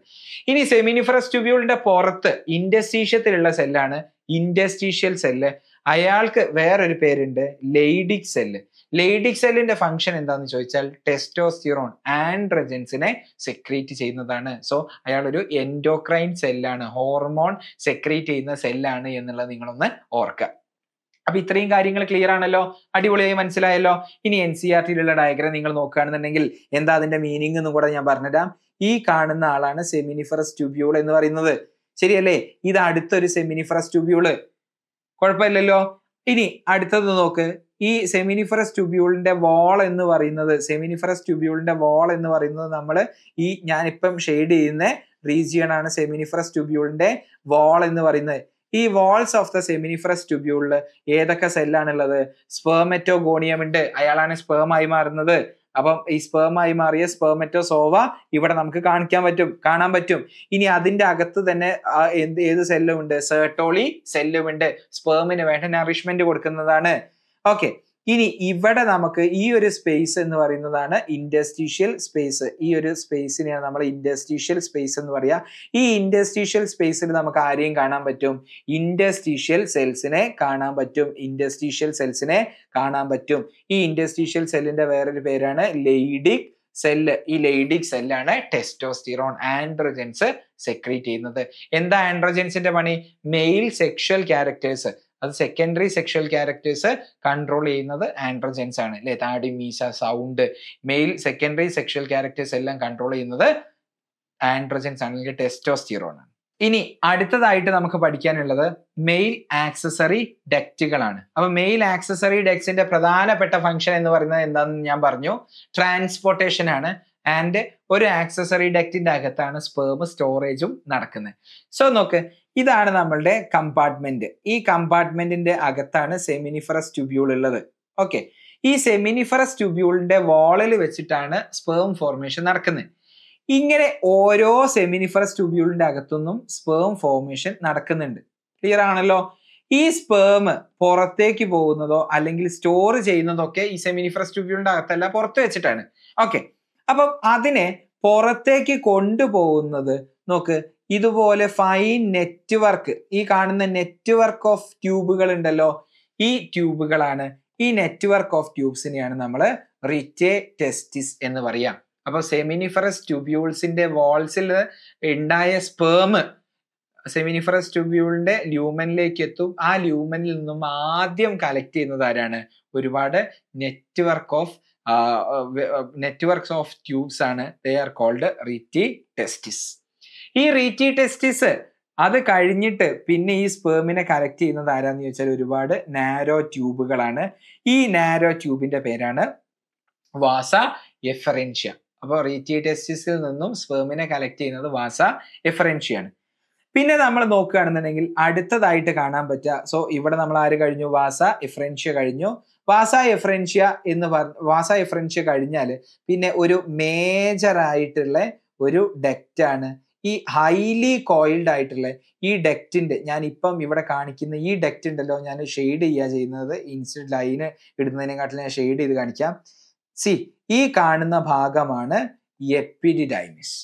[SPEAKER 1] ഇനി സെമിനിഫറസ് ട്യൂബ്യൂളിന്റെ പുറത്ത് ഇൻഡസ്റ്റീഷ്യത്തിലുള്ള സെല്ലാണ് ഇൻഡസ്റ്റീഷ്യൽ സെല്ല് അയാൾക്ക് വേറൊരു പേരുണ്ട് ലെയ്ഡിക് സെല്ല് ലേഡിക് സെല്ലിന്റെ ഫംഗ്ഷൻ എന്താണെന്ന് ചോദിച്ചാൽ ടെസ്റ്റോസ്റ്റിറോൺ ആൻഡ്രജൻസിനെ സെക്രീറ്റ് ചെയ്യുന്നതാണ് സോ അയാൾ ഒരു എൻഡോക്രൈൻ സെല്ലാണ് ഹോർമോൺ സെക്രീറ്റ് ചെയ്യുന്ന സെല്ലാണ് എന്നുള്ളത് നിങ്ങളൊന്ന് ഓർക്കുക അപ്പൊ ഇത്രയും കാര്യങ്ങൾ ക്ലിയർ ആണല്ലോ അടിപൊളിയായി മനസ്സിലായല്ലോ ഇനി എൻ സി ആർ ടിയിലുള്ള ഡയഗ്രാം നിങ്ങൾ നോക്കുകയാണെന്നുണ്ടെങ്കിൽ എന്താ അതിന്റെ മീനിങ് എന്ന് കൂടെ ഞാൻ പറഞ്ഞുതരാം ഈ കാണുന്ന ആളാണ് സെമിനിഫറസ് ട്യൂബ്യൂൾ എന്ന് പറയുന്നത് ശരിയല്ലേ ഇത് അടുത്തൊരു സെമിനിഫറസ് ട്യൂബ്യൂള് കുഴപ്പമില്ലല്ലോ ഇനി അടുത്തത് നോക്ക് ഈ സെമിനിഫറസ് ട്യൂബ്യൂളിന്റെ വാൾ എന്ന് പറയുന്നത് സെമിനിഫറസ് ട്യൂബ്യൂളിന്റെ വാൾ എന്ന് പറയുന്നത് നമ്മൾ ഈ ഞാനിപ്പം ഷെയ്ഡ് ചെയ്യുന്ന റീജിയൺ ആണ് സെമിനിഫറസ് ട്യൂബ്യൂളിന്റെ വാൾ എന്ന് പറയുന്നത് ഈ വാൾസ് ഓഫ് ദ സെമിനിഫറസ് ട്യൂബ്യൂളിൽ ഏതൊക്കെ സെല്ലാണുള്ളത് ഉള്ളത് സ്പേമെറ്റോഗോണിയം ഉണ്ട് അയാളാണ് സ്പേമായി മാറുന്നത് അപ്പം ഈ സ്പേമായി മാറിയ സോവ ഇവിടെ നമുക്ക് കാണിക്കാൻ പറ്റും കാണാൻ പറ്റും ഇനി അതിന്റെ അകത്ത് തന്നെ എന്ത് ഏത് സെല്ലും ഉണ്ട് സെർട്ടോളി സെല്ലും ഉണ്ട് സ്പേമിന് വേണ്ട നറിഷ്മെന്റ് കൊടുക്കുന്നതാണ് ഓക്കെ ഇനി ഇവിടെ നമുക്ക് ഈ ഒരു സ്പേസ് എന്ന് പറയുന്നതാണ് ഇൻഡസ്ട്രീഷ്യൽ സ്പേസ് ഈ ഒരു സ്പേസിനെയാണ് നമ്മൾ ഇൻഡസ്ട്രീഷ്യൽ സ്പേസ് എന്ന് പറയുക ഈ ഇൻഡസ്ട്രീഷ്യൽ സ്പേസിൽ നമുക്ക് ആരെയും കാണാൻ പറ്റും ഇൻഡസ്ട്രീഷ്യൽ സെൽസിനെ കാണാൻ പറ്റും ഇൻഡസ്ട്രീഷ്യൽ സെൽസിനെ കാണാൻ പറ്റും ഈ ഇൻഡസ്ട്രീഷ്യൽ സെല്ലിന്റെ വേറൊരു പേരാണ് ലേഡിക് സെല്ല് ഈ ലേഡിക് സെല്ലാണ് ടെസ്റ്റോസ്റ്റിറോൺ ആൻഡ്രജൻസ് സെക്രീറ്റ് ചെയ്യുന്നത് എന്താ ആൻഡ്രജൻസിന്റെ പണി മെയിൽ സെക്ഷൽ ക്യാരക്ടേഴ്സ് അത് സെക്കൻഡറി സെക്ഷൽ ക്യാരക്ടേഴ്സ് കൺട്രോൾ ചെയ്യുന്നത് ആൻഡ്രോജൻസ് ആണ് അല്ലെ താടി മീശ sound male secondary sexual characters എല്ലാം കൺട്രോൾ ചെയ്യുന്നത് ആൻഡ്രോജൻസ് ആണ് അല്ലെങ്കിൽ ടെസ്റ്റോസ്റ്റിറോൺ ആണ് ഇനി അടുത്തതായിട്ട് നമുക്ക് പഠിക്കാനുള്ളത് മെയിൽ ആക്സസറി ഡെക്റ്റുകളാണ് അപ്പൊ മെയിൽ ആക്സസറി ഡെക്സിന്റെ പ്രധാനപ്പെട്ട ഫംഗ്ഷൻ എന്ന് പറയുന്നത് എന്താണെന്ന് ഞാൻ പറഞ്ഞു ട്രാൻസ്പോർട്ടേഷൻ ആണ് ആൻഡ് ഒരു ആക്സസറി ഡക്റ്റിന്റെ അകത്താണ് സ്പേം സ്റ്റോറേജും നടക്കുന്നത് സോ നോക്ക് ഇതാണ് നമ്മളുടെ കമ്പാർട്ട്മെന്റ് ഈ കമ്പാർട്ട്മെന്റിന്റെ അകത്താണ് സെമിനിഫറസ് ട്യൂബ്യൂൾ ഉള്ളത് ഓക്കെ ഈ സെമിനിഫറസ് ട്യൂബ്യൂളിന്റെ വാളിൽ വെച്ചിട്ടാണ് സ്പേം ഫോർമേഷൻ നടക്കുന്നത് ഇങ്ങനെ ഓരോ സെമിനിഫറസ് ട്യൂബ്യൂളിന്റെ അകത്തുനിന്നും സ്പേം ഫോർമേഷൻ നടക്കുന്നുണ്ട് ക്ലിയർ ആണല്ലോ ഈ സ്പേം പുറത്തേക്ക് പോകുന്നതോ അല്ലെങ്കിൽ സ്റ്റോർ ചെയ്യുന്നതൊക്കെ ഈ സെമിനിഫറസ് ട്യൂബ്യൂളിന്റെ അകത്തല്ല പുറത്ത് വെച്ചിട്ടാണ് ഓക്കെ അപ്പം അതിനെ പുറത്തേക്ക് കൊണ്ടുപോകുന്നത് നോക്ക് ഇതുപോലെ ഫൈൻ നെറ്റ്വർക്ക് ഈ കാണുന്ന നെറ്റ്വർക്ക് ഓഫ് ട്യൂബുകൾ ഉണ്ടല്ലോ ഈ ട്യൂബുകളാണ് ഈ നെറ്റ്വർക്ക് ഓഫ് ട്യൂബ്സിനെയാണ് നമ്മൾ റിറ്റേ ടെസ്റ്റിസ് എന്ന് പറയാം അപ്പോൾ സെമിനിഫറസ് ട്യൂബ്യൂൾസിന്റെ വാൾസിൽ ഉണ്ടായ സ്പേമ് സെമിനിഫറസ് ട്യൂബ്യൂളിന്റെ ലൂമനിലേക്ക് എത്തും ആ ലൂമനിൽ നിന്നും ആദ്യം കളക്ട് ചെയ്യുന്നത് ആരാണ് ഒരുപാട് network of networks of tubes ആണ് they are called rete testis ഈ റീറ്റി ടെസ്റ്റിസ് അത് കഴിഞ്ഞിട്ട് പിന്നെ ഈ സ്പേമിനെ കലക്ട് ചെയ്യുന്നത് ആരാന്ന് ചോദിച്ചാൽ ഒരുപാട് നാരോ ട്യൂബുകളാണ് ഈ നാരോ ട്യൂബിന്റെ പേരാണ് വാസ എഫറൻഷ്യ അപ്പോൾ റീറ്റി ടെസ്റ്റിസിൽ നിന്നും സ്പേമിനെ കളക്ട് ചെയ്യുന്നത് വാസ ആണ് പിന്നെ നമ്മൾ നോക്കുകയാണെന്നുണ്ടെങ്കിൽ അടുത്തതായിട്ട് കാണാൻ പറ്റുക സോ ഇവിടെ നമ്മൾ ആര് കഴിഞ്ഞു വാസ എഫറൻഷ്യ കഴിഞ്ഞു വാസ എഫറൻഷ്യ എന്ന് പറഞ്ഞ വാസ എഫറൻഷ്യ കഴിഞ്ഞാൽ പിന്നെ ഒരു മേജറായിട്ടുള്ള ഒരു ഡെക്റ്റാണ് ഈ ഹൈലി കോയിൽഡ് ആയിട്ടുള്ള ഈ ഞാൻ ഇപ്പം ഇവിടെ കാണിക്കുന്ന ഈ ഡെക്റ്റ് ഉണ്ടല്ലോ ഞാൻ ഷെയ്ഡ് ചെയ്യുക ചെയ്യുന്നത് ഇൻസ്റ്റന്റ് ലൈന് ഇടുന്നതിനെക്കാട്ടിൽ ഞാൻ ഷെയ്ഡ് ചെയ്ത് കാണിക്കാം സി ഈ കാണുന്ന ഭാഗമാണ് എപ്പിഡിഡൈമിസ്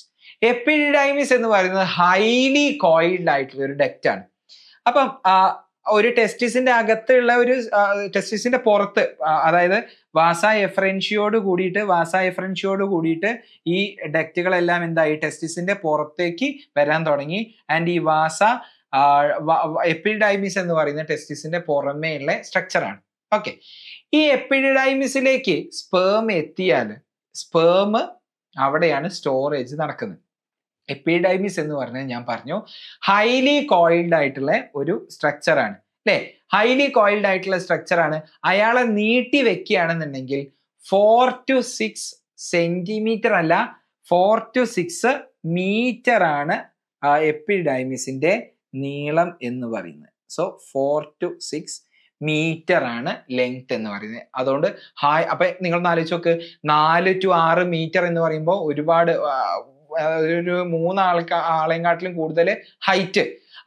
[SPEAKER 1] എപ്പിഡിഡൈമിസ് എന്ന് പറയുന്നത് ഹൈലി കോയിൽഡ് ആയിട്ടുള്ള ഒരു ഡെക്റ്റാണ് അപ്പം ഒരു ടെസ്റ്റിസിന്റെ അകത്തുള്ള ഒരു ടെസ്റ്റിസിന്റെ പുറത്ത് അതായത് വാസ എഫറൻഷിയോട് കൂടിയിട്ട് വാസ എഫറൻഷിയോട് കൂടിയിട്ട് ഈ ഡക്റ്റുകളെല്ലാം എന്തായി ടെസ്റ്റിസിന്റെ പുറത്തേക്ക് വരാൻ തുടങ്ങി ആൻഡ് ഈ വാസ എപ്പിഡൈമിസ് എന്ന് പറയുന്ന ടെസ്റ്റിസിന്റെ പുറമേയുള്ള സ്ട്രക്ചറാണ് ഓക്കെ ഈ എപ്പിഡൈമിസിലേക്ക് സ്പേം എത്തിയാൽ സ്പേം അവിടെയാണ് സ്റ്റോറേജ് നടക്കുന്നത് എപ്പിഡൈമിസ് എന്ന് പറഞ്ഞാൽ ഞാൻ പറഞ്ഞു ഹൈലി കോയിൽഡ് ആയിട്ടുള്ള ഒരു സ്ട്രക്ചറാണ് അല്ലേ ഹൈലി കോയിൽഡ് ആയിട്ടുള്ള സ്ട്രക്ചറാണ് അയാളെ നീട്ടി വെക്കുകയാണെന്നുണ്ടെങ്കിൽ ഫോർ ടു സിക്സ് സെന്റിമീറ്റർ അല്ല ഫോർ ടു സിക്സ് മീറ്റർ ആണ് എപ്പിഡൈമിസിന്റെ നീളം എന്ന് പറയുന്നത് so four to six metre ആണ് ലെങ്ത് എന്ന് പറയുന്നത് അതുകൊണ്ട് ഹായ് അപ്പൊ നിങ്ങൾ ആലോചിച്ച് നോക്ക് നാല് ടു ആറ് മീറ്റർ എന്ന് പറയുമ്പോൾ ഒരുപാട് ഒരു മൂന്നാൾക്ക് കാട്ടിലും കൂടുതൽ ഹൈറ്റ്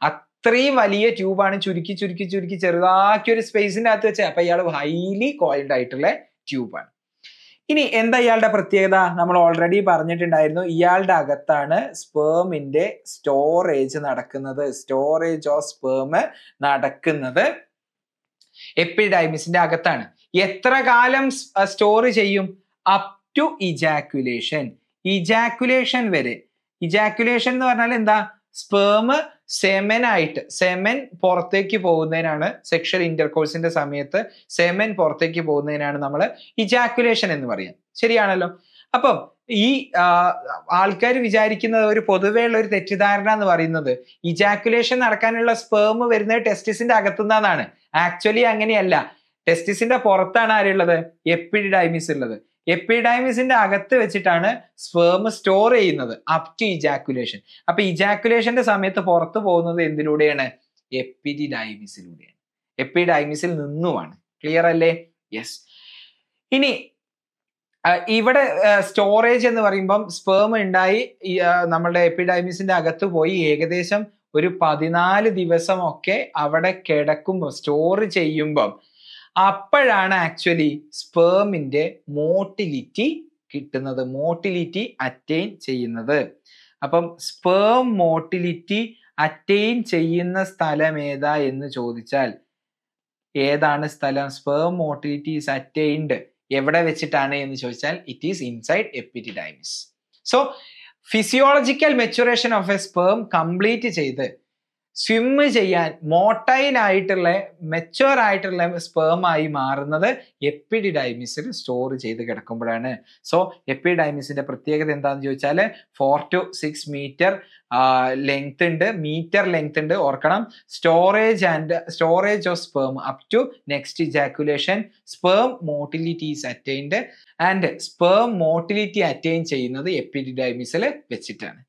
[SPEAKER 1] അത്രയും വലിയ ട്യൂബാണ് ചുരുക്കി ചുരുക്കി ചുരുക്കി ചെറുതാക്കിയ ഒരു സ്പേസിന്റെ അകത്ത് വെച്ചാൽ അപ്പൊ ഇയാൾ ഹൈലി കോയിൽഡ് ആയിട്ടുള്ള ട്യൂബാണ് ഇനി എന്താ ഇയാളുടെ പ്രത്യേകത നമ്മൾ ഓൾറെഡി പറഞ്ഞിട്ടുണ്ടായിരുന്നു ഇയാളുടെ അകത്താണ് സ്പേമിന്റെ സ്റ്റോറേജ് നടക്കുന്നത് സ്റ്റോറേജ് ഓഫ് സ്പേം നടക്കുന്നത് എപ്പിഡൈമിസിന്റെ അകത്താണ് എത്ര കാലം സ്റ്റോർ ചെയ്യും അപ് ടു ഇജാക്കുലേഷൻ ഇജാക്കുലേഷൻ വരെ ഇജാക്കുലേഷൻ എന്ന് പറഞ്ഞാൽ എന്താ സ്പേമ് സെമൻ ആയിട്ട് സെമൻ പുറത്തേക്ക് പോകുന്നതിനാണ് സെക്ഷൽ ഇന്റർകോഴ്സിന്റെ സമയത്ത് സെമൻ പുറത്തേക്ക് പോകുന്നതിനാണ് നമ്മൾ ഇജാക്കുലേഷൻ എന്ന് പറയാം ശരിയാണല്ലോ അപ്പം ഈ ആൾക്കാർ വിചാരിക്കുന്നത് ഒരു പൊതുവെയുള്ള ഒരു തെറ്റിദ്ധാരണ എന്ന് പറയുന്നത് ഇജാക്കുലേഷൻ നടക്കാനുള്ള സ്പേം വരുന്നത് ടെസ്റ്റിസിന്റെ അകത്തുനിന്നാണ് ആക്ച്വലി അങ്ങനെയല്ല ടെസ്റ്റിസിന്റെ പുറത്താണ് ആരുള്ളത് എപ്പിഡിഡൈമിസ് ഉള്ളത് എപ്പിഡൈമിസിന്റെ അകത്ത് വെച്ചിട്ടാണ് സ്പേം സ്റ്റോർ ചെയ്യുന്നത് അപ് ടു ഇജാക്കുലേഷൻ അപ്പൊ ഇജാക്കുലേഷന്റെ സമയത്ത് പുറത്തു പോകുന്നത് എന്തിലൂടെയാണ് എപ്പിഡിഡൈമിസിലൂടെയാണ് എപ്പിഡൈമിസിൽ നിന്നുമാണ് ക്ലിയർ അല്ലേ യെസ് ഇനി ഇവിടെ സ്റ്റോറേജ് എന്ന് പറയുമ്പം സ്പേം ഉണ്ടായി നമ്മളുടെ എപ്പിഡൈമിസിന്റെ അകത്ത് പോയി ഏകദേശം ഒരു പതിനാല് ദിവസമൊക്കെ അവിടെ കിടക്കുമ്പോൾ സ്റ്റോർ ചെയ്യുമ്പം അപ്പോഴാണ് ആക്ച്വലി സ്പേമിന്റെ മോട്ടിലിറ്റി കിട്ടുന്നത് മോട്ടിലിറ്റി അറ്റൈൻ ചെയ്യുന്നത് അപ്പം സ്പേം മോട്ടിലിറ്റി അറ്റൈൻ ചെയ്യുന്ന സ്ഥലം ഏതാ എന്ന് ചോദിച്ചാൽ ഏതാണ് സ്ഥലം സ്പേം മോട്ടിലിറ്റി ഈസ് അറ്റൈൻഡ് എവിടെ വെച്ചിട്ടാണ് എന്ന് ചോദിച്ചാൽ it is inside epididymis so physiological maturation of a sperm complete ചെയ്ത് സ്വിം ചെയ്യാൻ ആയിട്ടുള്ള മെച്ചുവർ ആയിട്ടുള്ള സ്പേമായി മാറുന്നത് ഡൈമിസിൽ സ്റ്റോർ ചെയ്ത് കിടക്കുമ്പോഴാണ് സോ എപ്പിഡൈമിസിന്റെ പ്രത്യേകത എന്താണെന്ന് ചോദിച്ചാൽ four to six metre length ഉണ്ട് മീറ്റർ ലെങ്ത് ഉണ്ട് ഓർക്കണം storage and storage of sperm up to next ejaculation sperm motility is attained and sperm motility attain ചെയ്യുന്നത് ഡൈമിസിൽ വെച്ചിട്ടാണ്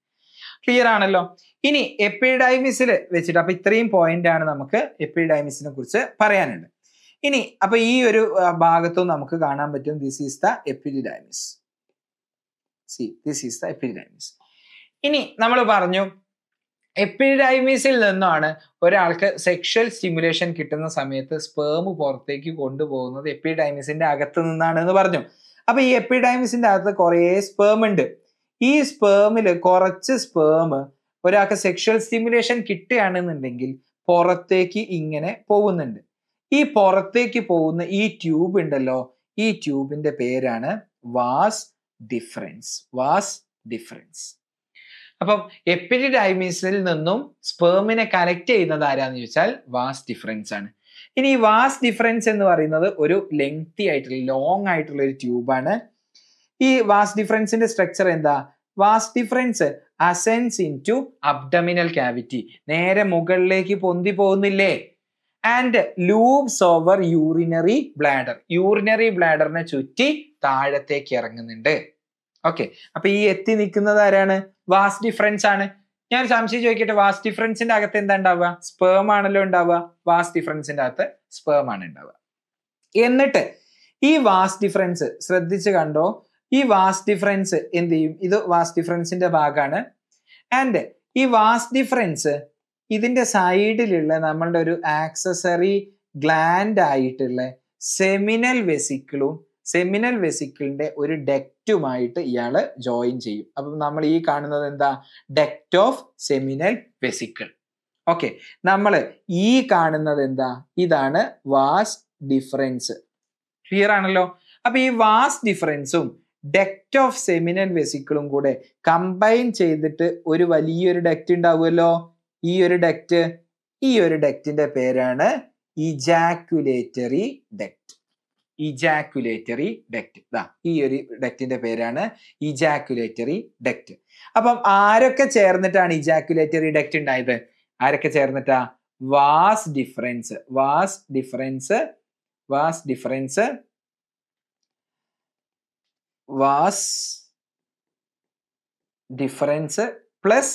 [SPEAKER 1] ക്ലിയർ ആണല്ലോ ഇനി എപ്പിഡൈമിസിൽ വെച്ചിട്ട് അപ്പൊ ഇത്രയും പോയിന്റ് ആണ് നമുക്ക് എപ്പിഡൈമിസിനെ കുറിച്ച് പറയാനുണ്ട് ഇനി അപ്പൊ ഈ ഒരു ഭാഗത്തും നമുക്ക് കാണാൻ പറ്റും this is the epididymis see this is the epididymis ഇനി നമ്മൾ പറഞ്ഞു എപ്പിഡൈമിസിൽ നിന്നാണ് ഒരാൾക്ക് സെക്ഷൽ സ്റ്റിമുലേഷൻ കിട്ടുന്ന സമയത്ത് സ്പേം പുറത്തേക്ക് കൊണ്ടുപോകുന്നത് എപ്പിഡൈമിസിന്റെ അകത്ത് നിന്നാണ് എന്ന് പറഞ്ഞു അപ്പൊ ഈ എപ്പിഡൈമിസിന്റെ അകത്ത് കുറേ സ്പേം ഉണ്ട് ഈ സ്പേമിൽ കുറച്ച് സ്പേം ഒരാൾക്ക് സെക്ഷൽ സ്റ്റിമുലേഷൻ കിട്ടുകയാണെന്നുണ്ടെങ്കിൽ പുറത്തേക്ക് ഇങ്ങനെ പോകുന്നുണ്ട് ഈ പുറത്തേക്ക് പോകുന്ന ഈ ട്യൂബ് ഉണ്ടല്ലോ ഈ ട്യൂബിന്റെ പേരാണ് വാസ് ഡിഫറൻസ് വാസ് ഡിഫറൻസ് അപ്പം എപ്പിഡിഡൈമിസിൽ നിന്നും സ്പേമിനെ കലക്ട് ചെയ്യുന്നത് ആരാന്ന് ചോദിച്ചാൽ വാസ് ഡിഫറൻസ് ആണ് ഇനി ഈ വാസ് ഡിഫറൻസ് എന്ന് പറയുന്നത് ഒരു ലെങ്തി ആയിട്ടുള്ള ലോങ് ആയിട്ടുള്ള ഒരു ട്യൂബാണ് ഈ വാസ് ഡിഫറൻസിന്റെ സ്ട്രക്ചർ എന്താ vas deferens ascends into abdominal cavity നേരെ മുകളിലേക്ക് പൊന്തി പോകുന്നില്ലേ and loops over urinary bladder urinary ബ്ലാഡറിനെ ചുറ്റി താഴത്തേക്ക് ഇറങ്ങുന്നുണ്ട് ഓക്കെ അപ്പൊ ഈ എത്തി നിൽക്കുന്നത് ആരാണ് വാസ് ഡിഫറൻസ് ആണ് ഞാൻ സംശയം ചോദിക്കട്ടെ വാസ് ഡിഫറൻസിന്റെ അകത്ത് എന്താ ഉണ്ടാവുക സ്പേം ആണല്ലോ ഉണ്ടാവുക വാസ് ഡിഫറൻസിന്റെ അകത്ത് സ്പേം ആണ് ഉണ്ടാവുക എന്നിട്ട് ഈ വാസ് ഡിഫറൻസ് ശ്രദ്ധിച്ചു കണ്ടോ ഈ വാസ് ഡിഫറൻസ് എന്ത് ചെയ്യും ഇത് വാസ് ഡിഫറൻസിന്റെ ഭാഗമാണ് ആൻഡ് ഈ വാസ് ഡിഫറൻസ് ഇതിന്റെ സൈഡിലുള്ള നമ്മളുടെ ഒരു ആക്സസറി ഗ്ലാൻഡ് ആയിട്ടുള്ള സെമിനൽ വെസിക്കിളും സെമിനൽ വെസിക്കിളിന്റെ ഒരു ഡെക്റ്റുമായിട്ട് ഇയാൾ ജോയിൻ ചെയ്യും അപ്പം നമ്മൾ ഈ കാണുന്നത് എന്താ duct of seminal vesicle okay നമ്മൾ ഈ കാണുന്നത് എന്താ ഇതാണ് വാസ് ഡിഫറൻസ് ക്ലിയർ ആണല്ലോ അപ്പൊ ഈ വാസ് ഡിഫറൻസും ഡെക്റ്റ് ഓഫ് സെമിനൽ വെസിക്കിളും കൂടെ കമ്പൈൻ ചെയ്തിട്ട് ഒരു വലിയൊരു ഡെക്റ്റ് ഉണ്ടാവുമല്ലോ ഈ ഒരു ഡെക്റ്റ് ഈ ഒരു ഡെക്റ്റിന്റെ പേരാണ് ഇജാക്കുലേറ്ററി ഡെക്റ്റ് ഇജാക്കുലേറ്ററി ഡെക്റ്റ് ഈ ഒരു ഡെക്റ്റിന്റെ പേരാണ് ഇജാക്കുലേറ്ററി ഡെക്റ്റ് അപ്പം ആരൊക്കെ ചേർന്നിട്ടാണ് ഇജാക്കുലേറ്ററി ഡെക്റ്റ് ഉണ്ടായത് ആരൊക്കെ ചേർന്നിട്ടാ vas deferens vas deferens vas deferens vas deferens plus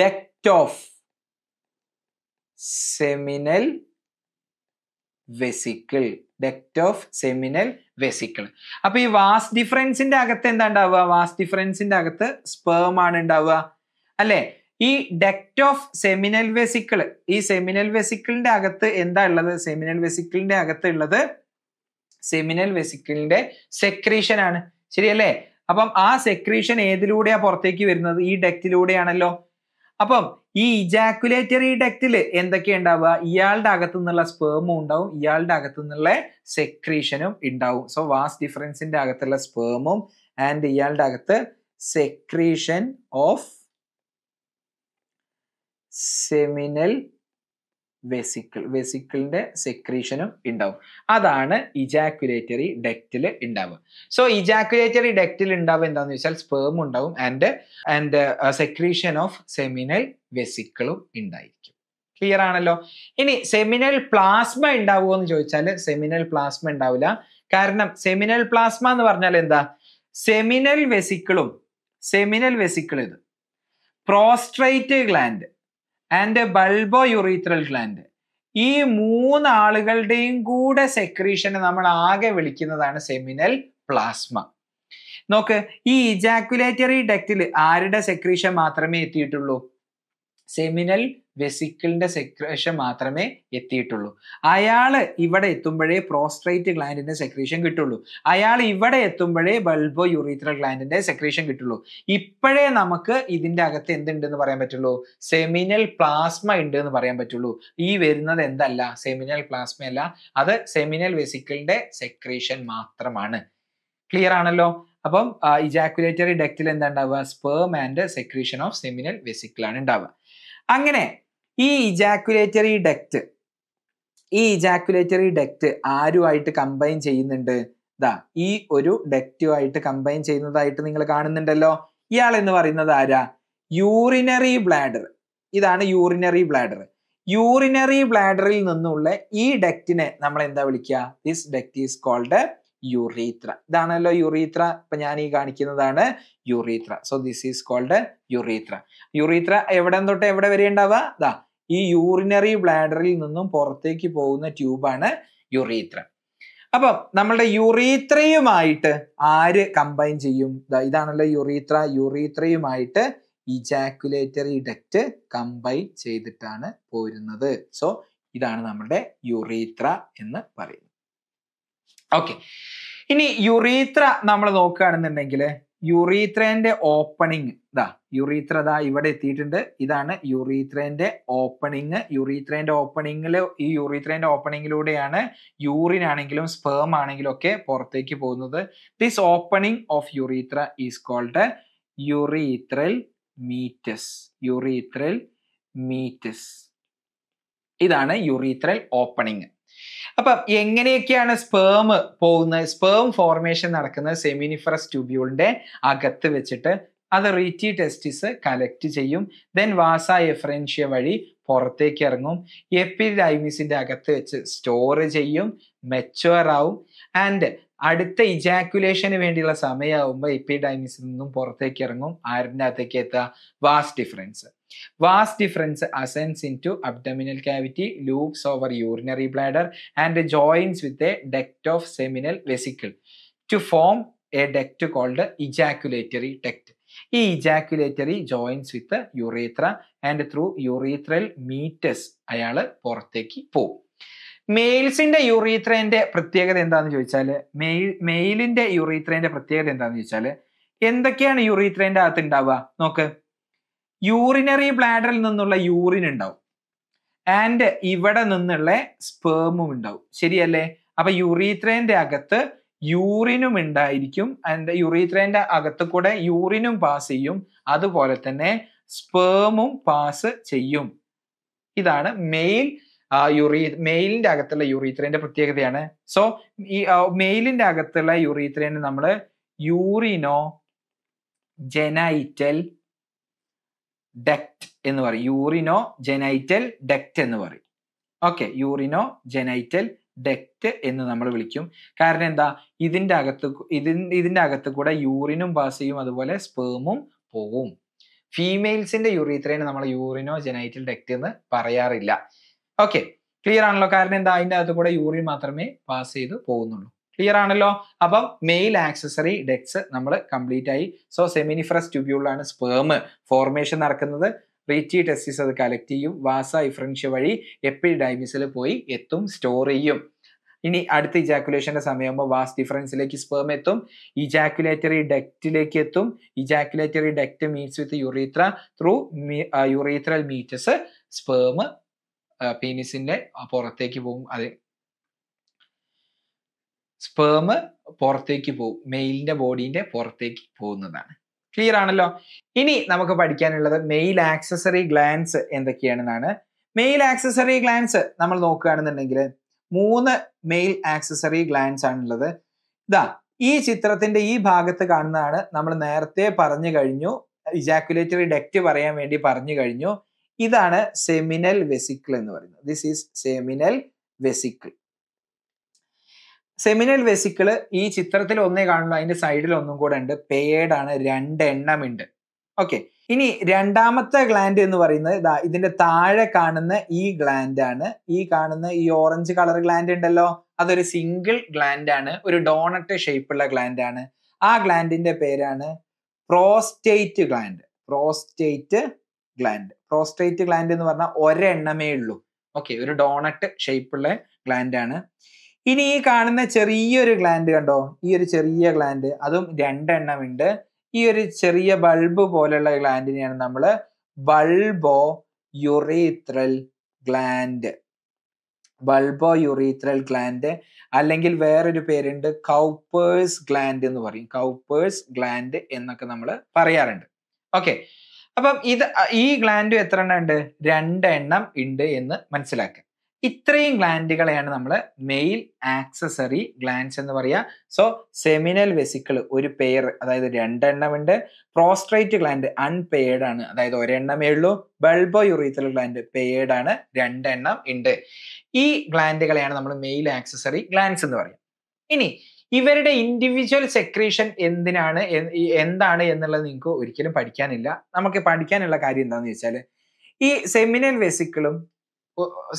[SPEAKER 1] duct of seminal vesicle duct of seminal vesicle അപ്പൊ ഈ വാസ് ഡിഫറൻസിന്റെ അകത്ത് എന്താ ഉണ്ടാവുക വാസ് ഡിഫറൻസിന്റെ അകത്ത് സ്പേം ആണ് ഉണ്ടാവുക അല്ലെ ഈ ഡെക്റ്റ് ഓഫ് സെമിനൽ വെസിക്കിൾ ഈ സെമിനൽ വെസിക്കിളിന്റെ അകത്ത് എന്താ ഉള്ളത് സെമിനൽ വെസിക്കിളിന്റെ അകത്ത് ഉള്ളത് സെമിനൽ വെസിക്കിളിന്റെ സെക്രീഷൻ ആണ് ശരിയല്ലേ അപ്പം ആ സെക്രീഷൻ ഏതിലൂടെയാ പുറത്തേക്ക് വരുന്നത് ഈ ഡെക്റ്റിലൂടെയാണല്ലോ അപ്പം ഈ ഇജാക്കുലേറ്ററി ഡക്റ്റിൽ എന്തൊക്കെ ഉണ്ടാവുക ഇയാളുടെ അകത്തു നിന്നുള്ള സ്പേമും ഉണ്ടാവും ഇയാളുടെ അകത്തു നിന്നുള്ള സെക്രീഷനും ഉണ്ടാവും സോ വാസ് ഡിഫറൻസിന്റെ അകത്തുള്ള സ്പേമും ആൻഡ് ഇയാളുടെ അകത്ത് secretion of seminal vesicle vesicle സെക്രീഷനും ഉണ്ടാവും അതാണ് ഇജാക്കുലേറ്ററി ഡെക്റ്റിൽ ഉണ്ടാവുക സോ ഇജാക്കുലേറ്ററി ഡെക്റ്റിൽ ഉണ്ടാവുക എന്താണെന്ന് വെച്ചാൽ സ്പേം ഉണ്ടാവും and and secretion of seminal വെസിക്കിളും ഉണ്ടായിരിക്കും ക്ലിയർ ആണല്ലോ ഇനി സെമിനൽ പ്ലാസ്മ ഉണ്ടാവുമോ എന്ന് ചോദിച്ചാൽ സെമിനൽ പ്ലാസ്മ ഉണ്ടാവില്ല കാരണം സെമിനൽ പ്ലാസ്മ എന്ന് പറഞ്ഞാൽ എന്താ സെമിനൽ വെസിക്കിളും സെമിനൽ വെസിക്കിൾ ഇത് prostate gland and bulbo urethral gland ഈ മൂന്ന് ആളുകളുടെയും കൂടെ സെക്രീഷനെ നമ്മൾ ആകെ വിളിക്കുന്നതാണ് സെമിനൽ പ്ലാസ്മ നോക്ക് ഈ ഇജാക്കുലേറ്ററി ഡെക്റ്റിൽ ആരുടെ സെക്രീഷൻ മാത്രമേ എത്തിയിട്ടുള്ളൂ സെമിനൽ വെസിക്കിളിന്റെ സെക്രേഷൻ മാത്രമേ എത്തിയിട്ടുള്ളൂ അയാൾ ഇവിടെ എത്തുമ്പോഴേ പ്രോസ്ട്രേറ്റ് ഗ്ലാൻഡിന്റെ സെക്രേഷൻ കിട്ടുള്ളൂ അയാൾ ഇവിടെ എത്തുമ്പോഴേ ബൾബോ യുറീത്ര ഗ്ലാൻഡിന്റെ സെക്രേഷൻ കിട്ടുള്ളൂ ഇപ്പോഴേ നമുക്ക് ഇതിന്റെ അകത്ത് എന്തുണ്ട് എന്ന് പറയാൻ പറ്റുള്ളൂ സെമിനൽ പ്ലാസ്മ ഉണ്ട് എന്ന് പറയാൻ പറ്റുള്ളൂ ഈ വരുന്നത് എന്തല്ല സെമിനൽ പ്ലാസ്മ അല്ല അത് സെമിനൽ വെസിക്കിളിന്റെ സെക്രേഷൻ മാത്രമാണ് ക്ലിയർ ആണല്ലോ അപ്പം ഇജാക്കുലേറ്ററി ഡക്റ്റിൽ എന്താ ഉണ്ടാവുക sperm and secretion of seminal vesicle ആണ് ഉണ്ടാവുക അങ്ങനെ ഈ ഇജാക്കുലേറ്ററി ഡെക്റ്റ് ഈ ഇജാക്കുലേറ്ററി ഡെക്റ്റ് ആരുമായിട്ട് കമ്പൈൻ ചെയ്യുന്നുണ്ട് ദാ ഈ ഒരു ഡെക്റ്റുമായിട്ട് കമ്പൈൻ ചെയ്യുന്നതായിട്ട് നിങ്ങൾ കാണുന്നുണ്ടല്ലോ ഇയാൾ എന്ന് പറയുന്നത് ആരാ യൂറിനറി ബ്ലാഡർ ഇതാണ് യൂറിനറി ബ്ലാഡർ യൂറിനറി ബ്ലാഡറിൽ നിന്നുള്ള ഈ ഡെക്റ്റിനെ നമ്മൾ എന്താ വിളിക്കുക this duct is called urethra ഇതാണല്ലോ യുറീത്ര ഇപ്പൊ ഞാൻ ഈ കാണിക്കുന്നതാണ് urethra so this is called urethra urethra എവിടെ തൊട്ട് എവിടെ വരെ ഉണ്ടാവുക ദാ ഈ യൂറിനറി ബ്ലാഡറിൽ നിന്നും പുറത്തേക്ക് പോകുന്ന ട്യൂബാണ് യുറീത്ര അപ്പൊ നമ്മളുടെ യുറീത്രയുമായിട്ട് ആര് കമ്പൈൻ ചെയ്യും ഇതാണല്ലോ യുറീത്ര യുറീത്രയുമായിട്ട് ഇജാക്കുലേറ്ററി ഡക്റ്റ് കമ്പൈൻ ചെയ്തിട്ടാണ് പോരുന്നത് സോ ഇതാണ് നമ്മുടെ യുറീത്ര എന്ന് പറയുന്നത് ഓക്കെ ഇനി യുറീത്ര നമ്മൾ നോക്കുകയാണെന്നുണ്ടെങ്കിൽ യുറീത്രേന്റെ ഓപ്പണിങ് ഇതാ യുറീത്ര ദാ ഇവിടെ എത്തിയിട്ടുണ്ട് ഇതാണ് യുറീത്രേന്റെ ഓപ്പണിങ് യുറീത്രേന്റെ ഓപ്പണിങ്ങിൽ ഈ യുറീത്രേന്റെ ഓപ്പണിങ്ങിലൂടെയാണ് യൂറിൻ ആണെങ്കിലും സ്പേം ആണെങ്കിലും ഒക്കെ പുറത്തേക്ക് പോകുന്നത് this opening of urethra is called urethral meatus urethral meatus ഇതാണ് യുറീത്രൽ ഓപ്പണിങ് അപ്പം എങ്ങനെയൊക്കെയാണ് സ്പേം പോകുന്നത് സ്പേം ഫോർമേഷൻ നടക്കുന്നത് സെമിനിഫറസ് ട്യൂബ്യൂളിൻ്റെ അകത്ത് വെച്ചിട്ട് അത് റീറ്റി ടെസ്റ്റിസ് കലക്ട് ചെയ്യും ദെൻ വാസ എഫറൻഷ്യ വഴി പുറത്തേക്ക് ഇറങ്ങും എപ്പിഡൈമിസിന്റെ അകത്ത് വെച്ച് സ്റ്റോർ ചെയ്യും മെച്ചുവർ ആവും ആൻഡ് അടുത്ത ഇജാക്കുലേഷന് വേണ്ടിയുള്ള സമയമാകുമ്പോൾ എപ്പിഡൈമിസിൽ നിന്നും പുറത്തേക്ക് ഇറങ്ങും ആരുടെ അകത്തേക്ക് എത്തുക vas deferens vas deferens ascends into abdominal cavity loops over urinary bladder and joins with a duct of seminal vesicle to form a duct called ejaculatory duct ഈ ejaculatory joins with urethra and through urethral meatus അയാൾ പുറത്തേക്ക് പോകും മെയിൽസിന്റെ യുറീത്രേന്റെ പ്രത്യേകത എന്താന്ന് ചോദിച്ചാൽ mail മെയിലിന്റെ യുറീത്രേന്റെ പ്രത്യേകത എന്താന്ന് ചോദിച്ചാൽ എന്തൊക്കെയാണ് യുറീത്രേന്റെ അകത്ത് ഉണ്ടാവുക നോക്ക് യൂറിനറി ബ്ലാഡറിൽ നിന്നുള്ള യൂറിൻ ഉണ്ടാവും ആൻഡ് ഇവിടെ നിന്നുള്ള സ്പേമും ഉണ്ടാവും ശരിയല്ലേ അപ്പൊ യുറീത്രേന്റെ അകത്ത് യൂറിനും ഉണ്ടായിരിക്കും ആൻഡ് യുറീത്രേന്റെ അകത്ത് കൂടെ യൂറിനും പാസ് ചെയ്യും അതുപോലെ തന്നെ സ്പേമും പാസ് ചെയ്യും ഇതാണ് മെയിൽ യുറീ മെയിലിന്റെ അകത്തുള്ള യുറീത്രേന്റെ പ്രത്യേകതയാണ് സോ ഈ മെയിലിന്റെ അകത്തുള്ള യുറീത്രേനെ നമ്മൾ യൂറിനോ ജനൈറ്റൽ ഡെക്റ്റ് എന്ന് പറയും യൂറിനോ ജെനൈറ്റൽ ഡെക്റ്റ് എന്ന് പറയും ഓക്കെ യൂറിനോ ജെനൈറ്റൽ ഡെക്റ്റ് എന്ന് നമ്മൾ വിളിക്കും കാരണം എന്താ ഇതിൻ്റെ അകത്ത് ഇതിൻ ഇതിൻ്റെ അകത്ത് കൂടെ യൂറിനും പാസ് ചെയ്യും അതുപോലെ സ്പേമും പോവും ഫീമെയിൽസിന്റെ യുറീത്രേനെ നമ്മൾ യൂറിനോ ജെനൈറ്റൽ ഡെക്റ്റ് എന്ന് പറയാറില്ല ഓക്കെ ക്ലിയർ ആണല്ലോ കാരണം എന്താ അതിൻ്റെ അകത്ത് കൂടെ യൂറിൻ മാത്രമേ പാസ് ചെയ്ത് പോകുന്നുള്ളൂ ക്ലിയർ ആണല്ലോ അപ്പം മെയിൽ ആക്സസറി ഡെക്സ് നമ്മൾ കംപ്ലീറ്റ് ആയി സോ സെമിനിഫ്രസ് ട്യൂബ്യൂളാണ് സ്പേം ഫോർമേഷൻ നടക്കുന്നത് റീറ്റി ടെസ്റ്റിസ് അത് കളക്ട് ചെയ്യും വാസ ഇഫ്രൻഷ്യ വഴി ഡൈമിസിൽ പോയി എത്തും സ്റ്റോർ ചെയ്യും ഇനി അടുത്ത ഇജാക്കുലേഷന്റെ സമയമാകുമ്പോൾ വാസ് ഡിഫറൻസിലേക്ക് സ്പേം എത്തും ഇജാക്കുലേറ്ററി ഡെക്റ്റിലേക്ക് എത്തും ejaculatory duct meets with urethra through urethral meatus sperm പീനിസിന്റെ പുറത്തേക്ക് പോകും അത് സ്പേമ് പുറത്തേക്ക് പോകും മെയിലിന്റെ ബോഡീന്റെ പുറത്തേക്ക് പോകുന്നതാണ് ക്ലിയർ ആണല്ലോ ഇനി നമുക്ക് പഠിക്കാനുള്ളത് മെയിൽ ആക്സസറി ഗ്ലാൻസ് എന്തൊക്കെയാണെന്നാണ് മെയിൽ ആക്സസറി ഗ്ലാൻസ് നമ്മൾ നോക്കുകയാണെന്നുണ്ടെങ്കിൽ മൂന്ന് മെയിൽ ആക്സസറി ഗ്ലാൻസ് ആണുള്ളത് ഇതാ ഈ ചിത്രത്തിന്റെ ഈ ഭാഗത്ത് കാണുന്നതാണ് നമ്മൾ നേരത്തെ പറഞ്ഞു കഴിഞ്ഞു ഇജാക്കുലേറ്ററി ഡെക്റ്റ് പറയാൻ വേണ്ടി പറഞ്ഞു കഴിഞ്ഞു ഇതാണ് സെമിനൽ വെസിക്കിൾ എന്ന് പറയുന്നത് this is seminal vesicle seminal vesicle ഈ ചിത്രത്തിൽ ഒന്നേ കാണുള്ളൂ അതിന്റെ സൈഡിൽ ഒന്നും കൂടെ ഉണ്ട് പേഡ് ആണ് രണ്ട് എണ്ണമുണ്ട് ഓക്കെ ഇനി രണ്ടാമത്തെ ഗ്ലാൻഡ് എന്ന് പറയുന്നത് ഇതിന്റെ താഴെ കാണുന്ന ഈ ഗ്ലാൻഡ് ആണ് ഈ കാണുന്ന ഈ ഓറഞ്ച് കളർ ഗ്ലാൻഡ് ഉണ്ടല്ലോ അതൊരു സിംഗിൾ ഗ്ലാൻഡ് ആണ് ഒരു ഡോണട്ട് ഷേപ്പുള്ള ഗ്ലാൻഡ് ആണ് ആ ഗ്ലാൻഡിന്റെ പേരാണ് prostate gland prostate gland prostate gland എന്ന് പറഞ്ഞാൽ ഒരെണ്ണമേ ഉള്ളൂ ഓക്കെ ഒരു ഡോണട്ട് ഷേപ്പുള്ള ഗ്ലാൻഡ് ആണ് ഇനി ഈ കാണുന്ന ചെറിയൊരു ഗ്ലാൻഡ് കണ്ടോ ഈ ഒരു ചെറിയ ഗ്ലാൻഡ് അതും രണ്ടെണ്ണം ഉണ്ട് ഈ ഒരു ചെറിയ ബൾബ് പോലെയുള്ള ഗ്ലാൻഡിനെയാണ് നമ്മൾ ബൾബോ യുറീത്രൽ ഗ്ലാൻഡ് ബൾബോ യുറീത്രൽ ഗ്ലാൻഡ് അല്ലെങ്കിൽ വേറൊരു പേരുണ്ട് കൗപ്പേഴ്സ് ഗ്ലാൻഡ് എന്ന് പറയും കൗപ്പേഴ്സ് ഗ്ലാൻഡ് എന്നൊക്കെ നമ്മൾ പറയാറുണ്ട് ഓക്കെ അപ്പം ഇത് ഈ ഗ്ലാൻഡ് എത്ര എണ്ണം ഉണ്ട് രണ്ടെണ്ണം ഉണ്ട് എന്ന് മനസ്സിലാക്കുക ഇത്രയും ഗ്ലാൻഡുകളെയാണ് നമ്മൾ മെയിൽ ആക്സസറി ഗ്ലാൻസ് എന്ന് പറയുക സോ സെമിനൽ വെസിക്കിൾ ഒരു പെയർ അതായത് രണ്ടെണ്ണമുണ്ട് പ്രോസ്ട്രേറ്റ് ഗ്ലാൻഡ് അൺപെയർഡ് ആണ് അതായത് ഒരെണ്ണമേ ഉള്ളൂ ബൾബോ യുറീത്തൽ ഗ്ലാൻഡ് പെയർഡ് ആണ് രണ്ടെണ്ണം ഉണ്ട് ഈ ഗ്ലാൻഡുകളെയാണ് നമ്മൾ മെയിൽ ആക്സസറി ഗ്ലാൻസ് എന്ന് പറയുക ഇനി ഇവരുടെ ഇൻഡിവിജ്വൽ സെക്രീഷൻ എന്തിനാണ് എന്താണ് എന്നുള്ളത് നിങ്ങൾക്ക് ഒരിക്കലും പഠിക്കാനില്ല നമുക്ക് പഠിക്കാനുള്ള കാര്യം എന്താണെന്ന് വെച്ചാൽ ഈ സെമിനൽ വെസിക്കിളും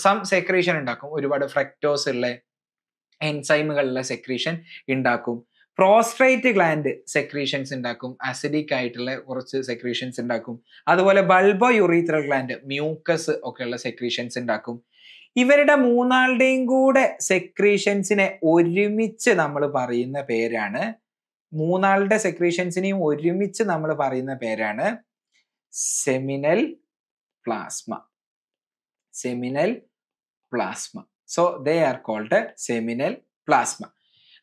[SPEAKER 1] സം സെക്രീഷൻ ഉണ്ടാക്കും ഒരുപാട് ഫ്രക്ടോസ് ഉള്ള എൻസൈമുകളുള്ള സെക്രീഷൻ ഉണ്ടാക്കും പ്രോസ്ട്രേറ്റ് ഗ്ലാൻഡ് സെക്രീഷൻസ് ഉണ്ടാക്കും അസിഡിക് ആയിട്ടുള്ള കുറച്ച് സെക്രീഷൻസ് ഉണ്ടാക്കും അതുപോലെ ബൾബോ യുറീത്രൽ ഗ്ലാൻഡ് മ്യൂക്കസ് ഒക്കെയുള്ള സെക്രീഷൻസ് ഉണ്ടാക്കും ഇവരുടെ മൂന്നാളുടെയും കൂടെ സെക്രീഷൻസിനെ ഒരുമിച്ച് നമ്മൾ പറയുന്ന പേരാണ് മൂന്നാളുടെ സെക്രീഷൻസിനെയും ഒരുമിച്ച് നമ്മൾ പറയുന്ന പേരാണ് seminal plasma seminal plasma so they are called seminal plasma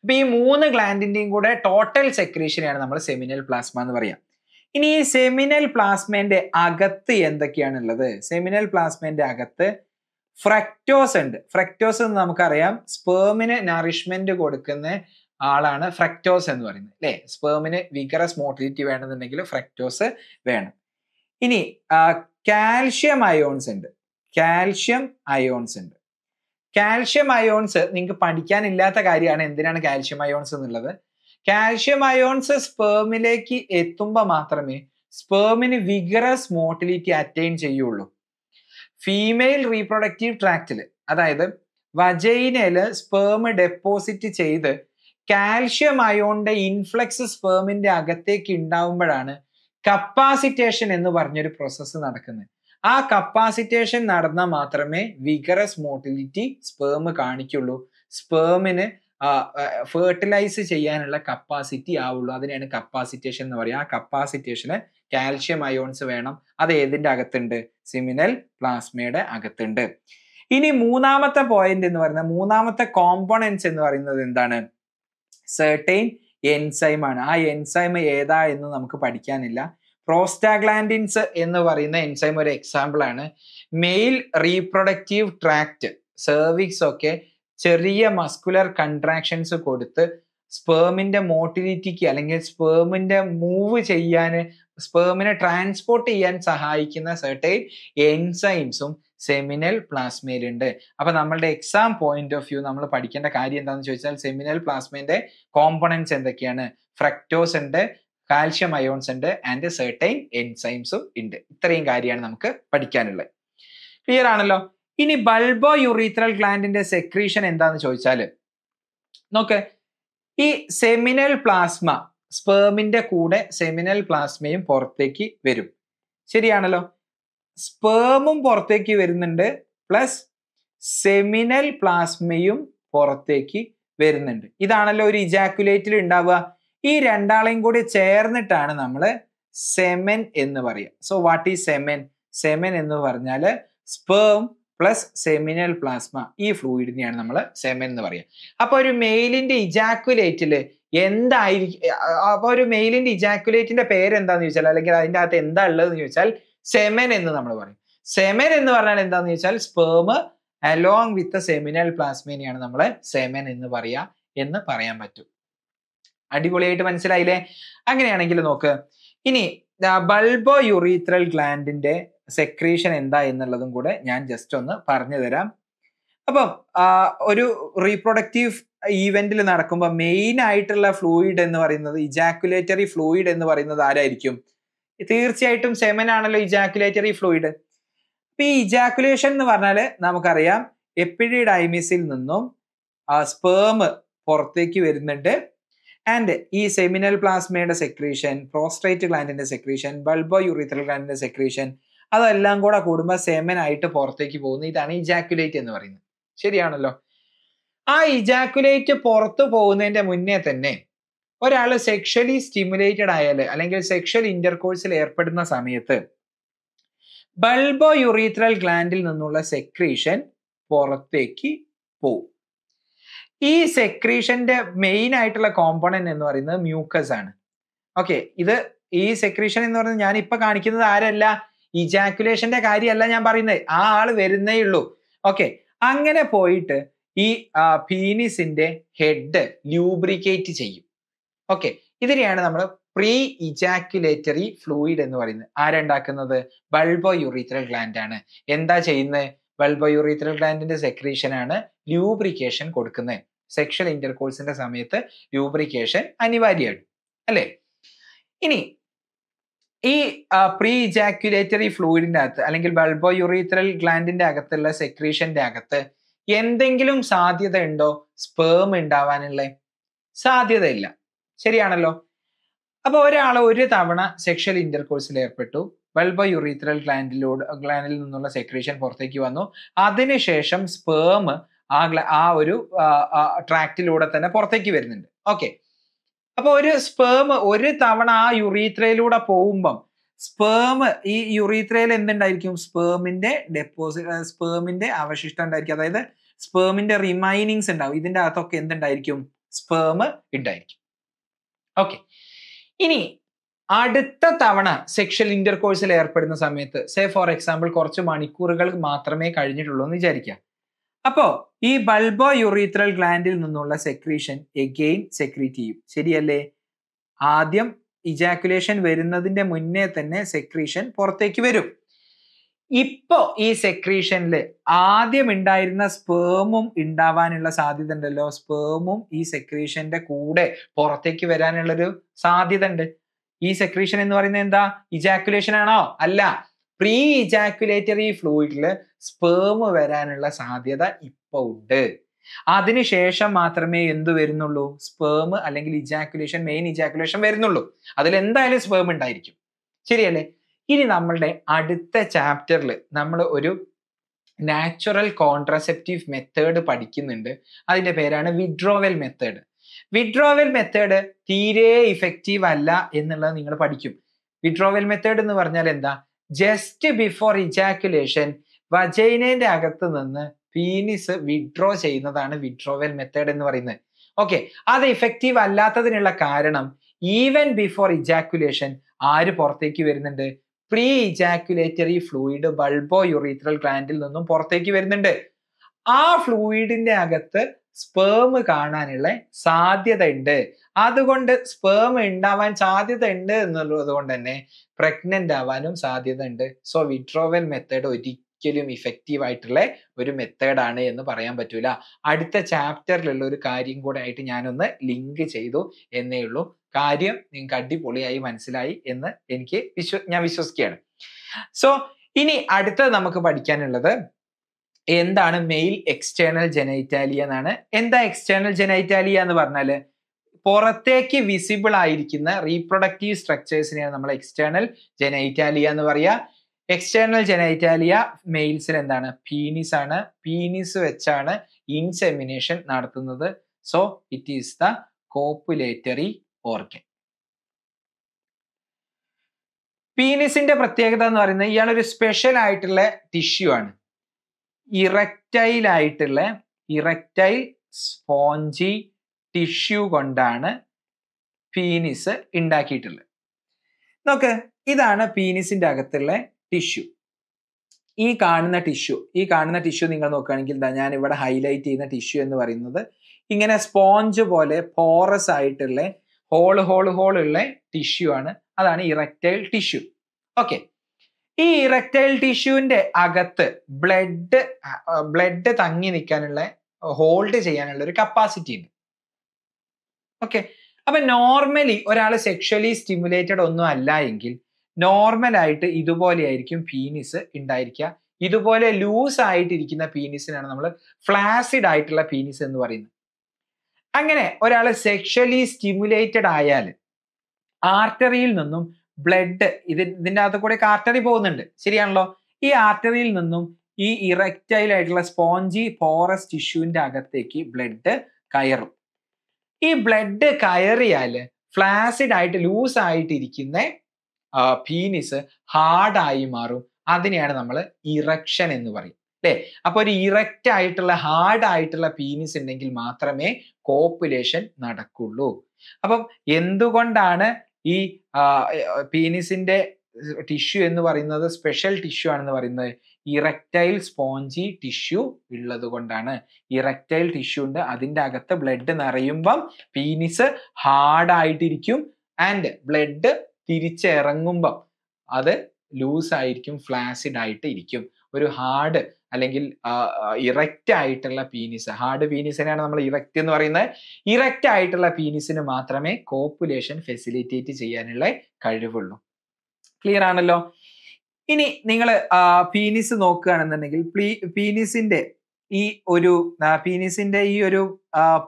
[SPEAKER 1] അപ്പൊ ഈ മൂന്ന് ഗ്ലാൻഡിന്റെയും കൂടെ ടോട്ടൽ സെക്രീഷനെയാണ് നമ്മൾ സെമിനൽ പ്ലാസ്മ എന്ന് പറയാം ഇനി ഈ സെമിനൽ പ്ലാസ്മേന്റെ അകത്ത് എന്തൊക്കെയാണുള്ളത് സെമിനൽ പ്ലാസ്മേന്റെ അകത്ത് ഫ്രക്ടോസ് ഉണ്ട് ഫ്രക്ടോസ് എന്ന് നമുക്കറിയാം സ്പേമിന് നറിഷ്മെന്റ് കൊടുക്കുന്ന ആളാണ് ഫ്രക്ടോസ് എന്ന് പറയുന്നത് അല്ലെ സ്പേമിന് വിഗറസ് മോട്ടിലിറ്റി വേണമെന്നുണ്ടെങ്കിൽ ഫ്രക്ടോസ് വേണം ഇനി കാൽഷ്യം അയോൺസ് ഉണ്ട് കാൽഷ്യം അയോൺസ് ഉണ്ട് കാൽഷ്യം അയോൺസ് നിങ്ങൾക്ക് പഠിക്കാനില്ലാത്ത കാര്യമാണ് എന്തിനാണ് കാൽഷ്യം അയോൺസ് എന്നുള്ളത് കാൽഷ്യം അയോൺസ് സ്പേമിലേക്ക് എത്തുമ്പോൾ മാത്രമേ സ്പേമിന് വിഗറസ് മോട്ടിലിറ്റി അറ്റൈൻ ചെയ്യുള്ളൂ ഫീമെയിൽ റീപ്രൊഡക്റ്റീവ് ട്രാക്റ്റിൽ അതായത് വജൈനയിൽ സ്പേം ഡെപ്പോസിറ്റ് ചെയ്ത് കാൽഷ്യം അയോണിന്റെ ഇൻഫ്ലക്സ് സ്പേമിന്റെ അകത്തേക്ക് ഉണ്ടാവുമ്പോഴാണ് കപ്പാസിറ്റേഷൻ എന്ന് പറഞ്ഞൊരു പ്രോസസ്സ് നടക്കുന്നത് ആ കപ്പാസിറ്റേഷൻ നടന്നാൽ മാത്രമേ വിഗറസ് മോട്ടിലിറ്റി സ്പേം കാണിക്കുള്ളൂ സ്പേമിന് ഫെർട്ടിലൈസ് ചെയ്യാനുള്ള കപ്പാസിറ്റി ആവുള്ളൂ അതിനെയാണ് കപ്പാസിറ്റേഷൻ എന്ന് പറയുക ആ കപ്പാസിറ്റേഷന് കാൽഷ്യം അയോൺസ് വേണം അത് ഏതിൻ്റെ അകത്തുണ്ട് സിമിനൽ പ്ലാസ്മയുടെ അകത്തുണ്ട് ഇനി മൂന്നാമത്തെ പോയിന്റ് എന്ന് പറയുന്നത് മൂന്നാമത്തെ കോമ്പണൻസ് എന്ന് പറയുന്നത് എന്താണ് സെർട്ടെയിൻ എൻസൈമാണ് ആ എൻസൈം ഏതാ എന്ന് നമുക്ക് പഠിക്കാനില്ല പ്രോസ്റ്റാഗ്ലാൻഡിൻസ് എന്ന് പറയുന്ന എൻസൈം ഒരു എക്സാമ്പിൾ ആണ് മെയിൽ റീപ്രൊഡക്റ്റീവ് ട്രാക്റ്റ് സെർവിക്സ് ഒക്കെ ചെറിയ മസ്കുലർ കൺട്രാക്ഷൻസ് കൊടുത്ത് സ്പേമിൻ്റെ മോട്ടിലിറ്റിക്ക് അല്ലെങ്കിൽ സ്പേമിൻ്റെ മൂവ് ചെയ്യാൻ സ്പേമിനെ ട്രാൻസ്പോർട്ട് ചെയ്യാൻ സഹായിക്കുന്ന സെർട്ടൈൻ എൻസൈംസും സെമിനൽ പ്ലാസ്മയിലുണ്ട് അപ്പം നമ്മളുടെ എക്സാം പോയിന്റ് ഓഫ് വ്യൂ നമ്മൾ പഠിക്കേണ്ട കാര്യം എന്താണെന്ന് ചോദിച്ചാൽ സെമിനൽ പ്ലാസ്മേന്റെ കോമ്പണൻസ് എന്തൊക്കെയാണ് ഫ്രക്ടോസ് ഉണ്ട് കാൽഷ്യം അയോൺസ് ഉണ്ട് ആൻഡ് സെർട്ടൈൻ എൻസൈംസും ഉണ്ട് ഇത്രയും കാര്യമാണ് നമുക്ക് പഠിക്കാനുള്ളത് ക്ലിയർ ആണല്ലോ ഇനി ബൾബോ യുറീത്രൽ ഗ്ലാൻഡിന്റെ സെക്രീഷൻ എന്താന്ന് ചോദിച്ചാൽ നോക്ക് ഈ സെമിനൽ പ്ലാസ്മ സ്പേമിന്റെ കൂടെ സെമിനൽ പ്ലാസ്മയും പുറത്തേക്ക് വരും ശരിയാണല്ലോ സ്പേമും പുറത്തേക്ക് വരുന്നുണ്ട് പ്ലസ് സെമിനൽ പ്ലാസ്മയും പുറത്തേക്ക് വരുന്നുണ്ട് ഇതാണല്ലോ ഒരു ഇജാക്കുലേറ്റിൽ ഉണ്ടാവുക ഈ രണ്ടാളെയും കൂടി ചേർന്നിട്ടാണ് നമ്മൾ സെമൻ എന്ന് പറയുക സോ വാട്ട് ഈ സെമൻ സെമൻ എന്ന് പറഞ്ഞാൽ സ്പേം പ്ലസ് സെമിനൽ പ്ലാസ്മ ഈ ഫ്ലൂയിഡിനെയാണ് നമ്മൾ സെമൻ എന്ന് പറയുക അപ്പോൾ ഒരു മെയിലിന്റെ ഇജാക്കുലേറ്റിൽ എന്തായിരിക്കും അപ്പോൾ ഒരു ഇജാക്കുലേറ്റിന്റെ പേര് എന്താന്ന് ചോദിച്ചാൽ അല്ലെങ്കിൽ അതിൻ്റെ അകത്ത് എന്താ ഉള്ളതെന്ന് ചോദിച്ചാൽ സെമൻ എന്ന് നമ്മൾ പറയും സെമൻ എന്ന് പറഞ്ഞാൽ എന്താന്ന് ചോദിച്ചാൽ സ്പേം അലോങ് വിത്ത് സെമിനൽ പ്ലാസ്മേനെയാണ് നമ്മൾ സെമൻ എന്ന് പറയുക എന്ന് പറയാൻ പറ്റും അടിപൊളിയായിട്ട് മനസ്സിലായില്ലേ അങ്ങനെയാണെങ്കിൽ നോക്ക് ഇനി ബൾബോ യുറീത്രൽ ഗ്ലാൻഡിന്റെ സെക്രീഷൻ എന്താ എന്നുള്ളതും കൂടെ ഞാൻ ജസ്റ്റ് ഒന്ന് പറഞ്ഞു തരാം അപ്പം ഒരു റീപ്രൊഡക്റ്റീവ് ഈവെന്റിൽ നടക്കുമ്പോൾ മെയിൻ ആയിട്ടുള്ള ഫ്ലൂയിഡ് എന്ന് പറയുന്നത് ഇജാക്കുലേറ്ററി ഫ്ലൂയിഡ് എന്ന് പറയുന്നത് ആരായിരിക്കും തീർച്ചയായിട്ടും സെമൻ ആണല്ലോ ഇജാക്കുലേറ്ററി ഫ്ലൂയിഡ് അപ്പൊ ഈ ഇജാക്കുലേഷൻ എന്ന് പറഞ്ഞാൽ നമുക്കറിയാം എപ്പിഡിഡൈമിസിൽ നിന്നും സ്പേം പുറത്തേക്ക് വരുന്നുണ്ട് ആൻഡ് ഈ സെമിനൽ പ്ലാസ്മയുടെ സെക്രീഷൻ പ്രോസ്ട്രേറ്റ് ഗ്ലാൻഡിന്റെ സെക്രീഷൻ ബൾബോ യൂറിത്രൽ ഗ്ലാൻഡിന്റെ സെക്രീഷൻ അതെല്ലാം കൂടെ കൂടുമ്പോൾ സെമനായിട്ട് പുറത്തേക്ക് പോകുന്നു ഇതാണ് ഇജാക്കുലേറ്റ് എന്ന് പറയുന്നത് ശരിയാണല്ലോ ആ ഇജാക്കുലേറ്റ് പുറത്തു പോകുന്നതിന്റെ മുന്നേ തന്നെ ഒരാൾ സെക്ഷലി സ്റ്റിമുലേറ്റഡ് ആയാൽ അല്ലെങ്കിൽ സെക്ഷൽ ഇന്റർകോഴ്സിൽ ഏർപ്പെടുന്ന സമയത്ത് ബൾബോ യുറീത്രൽ ഗ്ലാൻഡിൽ നിന്നുള്ള സെക്രീഷൻ പുറത്തേക്ക് പോവും ഈ സെക്രീഷന്റെ മെയിൻ ആയിട്ടുള്ള കോമ്പോണന്റ് എന്ന് പറയുന്നത് മ്യൂക്കസ് ആണ് ഓക്കെ ഇത് ഈ സെക്രീഷൻ എന്ന് പറയുന്നത് ഞാൻ ഇപ്പൊ കാണിക്കുന്നത് ആരല്ല ഇജാക്കുലേഷന്റെ കാര്യമല്ല ഞാൻ പറയുന്നത് ആ ആള് വരുന്നേ ഉള്ളൂ ഓക്കെ അങ്ങനെ പോയിട്ട് ഈ ഫീനിസിന്റെ ഹെഡ് ലൂബ്രിക്കേറ്റ് ചെയ്യും ഓക്കെ ഇതിനെയാണ് നമ്മൾ പ്രീ ഇജാക്കുലേറ്ററി ഫ്ലൂയിഡ് എന്ന് പറയുന്നത് ആരുണ്ടാക്കുന്നത് ബൾബോ യുറീത്രൽ ഗ്ലാൻഡ് ആണ് എന്താ ചെയ്യുന്നത് ബൾബോ യുറീത്രൽ ഗ്ലാൻഡിന്റെ സെക്രീഷൻ ആണ് ലൂബ്രിക്കേഷൻ കൊടുക്കുന്നത് സെക്ഷൽ ഇന്റർകോഴ്സിന്റെ സമയത്ത് ലൂബ്രിക്കേഷൻ അനിവാര്യമാണ് അല്ലേ ഇനി ഈ പ്രീ ഇജാക്യുലേറ്ററി ഫ്ലൂയിഡിന്റെ അകത്ത് അല്ലെങ്കിൽ ബൾബോ യുറീത്രൽ ഗ്ലാൻഡിന്റെ അകത്തുള്ള സെക്രീഷന്റെ അകത്ത് എന്തെങ്കിലും സാധ്യത ഉണ്ടോ സ്പേം ഉണ്ടാവാനുള്ള സാധ്യതയില്ല ശരിയാണല്ലോ അപ്പൊ ഒരാൾ ഒരു തവണ സെക്ഷൽ ഇന്റർകോഴ്സിൽ ഏർപ്പെട്ടു ബൾബോ യുറീത്രൽ ഗ്ലാൻഡിലൂടെ ഗ്ലാൻഡിൽ നിന്നുള്ള സെക്രീഷൻ പുറത്തേക്ക് വന്നു അതിനുശേഷം സ്പേം ആ ആ ഒരു ട്രാക്റ്റിലൂടെ തന്നെ പുറത്തേക്ക് വരുന്നുണ്ട് ഓക്കെ അപ്പൊ ഒരു സ്പേം ഒരു തവണ ആ യുറീത്രയിലൂടെ പോകുമ്പം സ്പേം ഈ യുറീത്രയിൽ എന്തുണ്ടായിരിക്കും സ്പേമിന്റെ ഡെപ്പോസിറ്റ് സ്പേമിന്റെ അവശിഷ്ടം ഉണ്ടായിരിക്കും അതായത് സ്പേമിന്റെ റിമൈനിങ്സ് ഉണ്ടാവും ഇതിന്റെ അകത്തൊക്കെ എന്തുണ്ടായിരിക്കും സ്പേം ഉണ്ടായിരിക്കും ഓക്കെ ഇനി അടുത്ത തവണ സെക്ഷൽ ഇന്റർകോഴ്സിൽ ഏർപ്പെടുന്ന സമയത്ത് സേ ഫോർ എക്സാമ്പിൾ കുറച്ച് മണിക്കൂറുകൾ മാത്രമേ കഴിഞ്ഞിട്ടുള്ളൂ എന്ന് വിചാരിക്കുക അപ്പോ ഈ ബൾബോ യുറീത്രൽ ഗ്ലാൻഡിൽ നിന്നുള്ള സെക്രീഷൻ എഗെയിൻ സെക്രീറ്റ് ചെയ്യും ശരിയല്ലേ ആദ്യം ഇജാക്കുലേഷൻ വരുന്നതിന്റെ മുന്നേ തന്നെ സെക്രീഷൻ പുറത്തേക്ക് വരും ഇപ്പോ ഈ സെക്രീഷനിൽ ആദ്യം ഉണ്ടായിരുന്ന സ്പേമും ഉണ്ടാവാനുള്ള സാധ്യത ഉണ്ടല്ലോ സ്പേമും ഈ സെക്രീഷന്റെ കൂടെ പുറത്തേക്ക് വരാനുള്ളൊരു സാധ്യത ഉണ്ട് ഈ സെക്രീഷൻ എന്ന് പറയുന്നത് എന്താ ഇജാക്കുലേഷൻ ആണോ അല്ല പ്രീ ഇജാക്കുലേറ്ററി ഫ്ലൂയിഡിൽ സ്പേം വരാനുള്ള സാധ്യത ഇപ്പൊ ഉണ്ട് അതിനുശേഷം മാത്രമേ എന്തു വരുന്നുള്ളൂ സ്പേം അല്ലെങ്കിൽ ഇജാക്കുലേഷൻ മെയിൻ ഇജാക്കുലേഷൻ വരുന്നുള്ളൂ അതിൽ എന്തായാലും സ്പേം ഉണ്ടായിരിക്കും ശരിയല്ലേ ഇനി നമ്മളുടെ അടുത്ത ചാപ്റ്ററിൽ നമ്മൾ ഒരു നാച്ചുറൽ കോൺട്രസെപ്റ്റീവ് മെത്തേഡ് പഠിക്കുന്നുണ്ട് അതിന്റെ പേരാണ് വിഡ്രോവൽ മെത്തേഡ് വിഡ്രോവൽ മെത്തേഡ് തീരെ ഇഫക്റ്റീവ് അല്ല എന്നുള്ളത് നിങ്ങൾ പഠിക്കും വിഡ്രോവൽ മെത്തേഡ് എന്ന് പറഞ്ഞാൽ എന്താ ജസ്റ്റ് ബിഫോർ ഇജാക്കുലേഷൻ വജൈനേന്റെ അകത്ത് നിന്ന് പീനിസ് വിഡ്രോ ചെയ്യുന്നതാണ് വിഡ്രോവൽ മെത്തേഡ് എന്ന് പറയുന്നത് ഓക്കെ അത് ഇഫക്റ്റീവ് അല്ലാത്തതിനുള്ള കാരണം ഈവൻ ബിഫോർ ഇജാക്കുലേഷൻ ആര് പുറത്തേക്ക് വരുന്നുണ്ട് pre ejaculatory fluid bulbourethral ഗ്ലാൻഡിൽ നിന്നും പുറത്തേക്ക് വരുന്നുണ്ട് ആ ഫ്ലൂയിഡിന്റെ അകത്ത് സ്പേം കാണാനുള്ള സാധ്യത ഉണ്ട് അതുകൊണ്ട് സ്പേം ഉണ്ടാവാൻ സാധ്യത ഉണ്ട് എന്നുള്ളത് കൊണ്ട് തന്നെ പ്രഗ്നന്റ് ആവാനും സാധ്യത ഉണ്ട് സോ വിഡ്രോവൽ മെത്തേഡ് ഒരിക്കലും ഇഫക്റ്റീവ് ആയിട്ടുള്ള ഒരു മെത്തേഡാണ് എന്ന് പറയാൻ പറ്റൂല അടുത്ത ചാപ്റ്ററിലുള്ള ഒരു കാര്യം കൂടെ ആയിട്ട് ഞാനൊന്ന് ലിങ്ക് ചെയ്തു എന്നേ ഉള്ളൂ കാര്യം നിങ്ങൾക്ക് അടിപൊളിയായി മനസ്സിലായി എന്ന് എനിക്ക് വിശ്വ ഞാൻ വിശ്വസിക്കുകയാണ് സോ ഇനി അടുത്തത് നമുക്ക് പഠിക്കാനുള്ളത് എന്താണ് മെയിൽ എക്സ്റ്റേണൽ ജെനൈറ്റാലിയ എന്നാണ് എന്താ എക്സ്റ്റേണൽ ജെനൈറ്റാലിയ എന്ന് പറഞ്ഞാൽ പുറത്തേക്ക് വിസിബിൾ ആയിരിക്കുന്ന റീപ്രൊഡക്റ്റീവ് സ്ട്രക്ചേഴ്സിനെയാണ് നമ്മൾ എക്സ്റ്റേണൽ ജെനൈറ്റാലിയ എന്ന് പറയുക എക്സ്റ്റേണൽ ജെനൈറ്റാലിയ മെയിൽസിൽ എന്താണ് പീനിസ് ആണ് പീനിസ് വെച്ചാണ് ഇൻസെമിനേഷൻ നടത്തുന്നത് so it is the copulatory organ പീനിസിന്റെ പ്രത്യേകത എന്ന് പറയുന്നത് ഇയാളൊരു സ്പെഷ്യൽ ആയിട്ടുള്ള ടിഷ്യൂ ആണ് ഇറക്റ്റൈൽ ആയിട്ടുള്ള ഇറക്റ്റൈൽ സ്പോഞ്ചി ടിഷ്യൂ കൊണ്ടാണ് പീനിസ് ഉണ്ടാക്കിയിട്ടുള്ളത് നോക്ക് ഇതാണ് പീനിസിന്റെ അകത്തുള്ള ടിഷ്യൂ ഈ കാണുന്ന ടിഷ്യൂ ഈ കാണുന്ന ടിഷ്യൂ നിങ്ങൾ നോക്കുകയാണെങ്കിൽ ഞാൻ ഇവിടെ ഹൈലൈറ്റ് ചെയ്യുന്ന ടിഷ്യൂ എന്ന് പറയുന്നത് ഇങ്ങനെ സ്പോഞ്ച് പോലെ പോറസ് ആയിട്ടുള്ള ഹോൾ ഹോൾ ഹോൾ ഉള്ള ടിഷ്യൂ ആണ് അതാണ് ഇറക്റ്റൈൽ ടിഷ്യൂ ഓക്കെ ഈ ഇറക്ടൈൽ ടിഷ്യൂവിന്റെ അകത്ത് ബ്ലഡ് ബ്ലഡ് തങ്ങി നിൽക്കാനുള്ള ഹോൾഡ് ചെയ്യാനുള്ള ഒരു കപ്പാസിറ്റി ഉണ്ട് ഓക്കെ അപ്പൊ നോർമലി ഒരാൾ സെക്ഷലി സ്റ്റിമുലേറ്റഡ് ഒന്നും അല്ല എങ്കിൽ ഇതുപോലെ ഇതുപോലെയായിരിക്കും പീനിസ് ഉണ്ടായിരിക്കുക ഇതുപോലെ ലൂസ് ആയിട്ടിരിക്കുന്ന പീനിസിനാണ് നമ്മൾ ഫ്ലാസിഡ് ആയിട്ടുള്ള പീനിസ് എന്ന് പറയുന്നത് അങ്ങനെ ഒരാൾ സെക്ഷലി സ്റ്റിമുലേറ്റഡ് ആയാൽ ആർട്ടറിയിൽ നിന്നും ബ്ലഡ് ഇത് ഇതിൻ്റെ അകത്ത് കൂടെ ആർട്ടറി പോകുന്നുണ്ട് ശരിയാണല്ലോ ഈ ആർട്ടറിയിൽ നിന്നും ഈ ഇറക്റ്റൈൽ ആയിട്ടുള്ള സ്പോഞ്ചി പോറസ് ടിഷ്യൂവിൻ്റെ അകത്തേക്ക് ബ്ലഡ് കയറും ഈ ബ്ലഡ് കയറിയാൽ ഫ്ലാസിഡ് ആയിട്ട് ലൂസ് ആയിട്ടിരിക്കുന്ന പീനിസ് ഹാർഡായി മാറും അതിനെയാണ് നമ്മൾ ഇറക്ഷൻ എന്ന് പറയും അല്ലേ അപ്പൊ ഒരു ഇറക്റ്റ് ആയിട്ടുള്ള ഹാർഡ് ആയിട്ടുള്ള പീനിസ് ഉണ്ടെങ്കിൽ മാത്രമേ കോപ്പുലേഷൻ നടക്കുള്ളൂ അപ്പം എന്തുകൊണ്ടാണ് ഈ പീനിസിന്റെ ടിഷ്യൂ എന്ന് പറയുന്നത് സ്പെഷ്യൽ ടിഷ്യൂ ആണെന്ന് പറയുന്നത് ഇറക്റ്റൈൽ സ്പോഞ്ചി ടിഷ്യൂ ഉള്ളത് കൊണ്ടാണ് ഇറക്റ്റൈൽ ടിഷ്യൂ ഉണ്ട് അതിൻ്റെ അകത്ത് ബ്ലഡ് നിറയുമ്പം പീനിസ് ഹാർഡായിട്ടിരിക്കും ആൻഡ് ബ്ലഡ് തിരിച്ചിറങ്ങുമ്പം അത് ലൂസ് ആയിരിക്കും ഫ്ലാസിഡ് ആയിട്ട് ഇരിക്കും ഒരു ഹാർഡ് അല്ലെങ്കിൽ ഇറക്റ്റ് ആയിട്ടുള്ള പീനിസ് ഹാർഡ് പീനിസിനെയാണ് നമ്മൾ ഇറക്റ്റ് എന്ന് പറയുന്നത് ഇറക്റ്റ് ആയിട്ടുള്ള പീനിസിന് മാത്രമേ കോപ്പുലേഷൻ ഫെസിലിറ്റേറ്റ് ചെയ്യാനുള്ള കഴിവുള്ളൂ ക്ലിയർ ആണല്ലോ ഇനി നിങ്ങൾ പീനിസ് നോക്കുകയാണെന്നുണ്ടെങ്കിൽ പീനിസിന്റെ ഈ ഒരു പീനിസിന്റെ ഈ ഒരു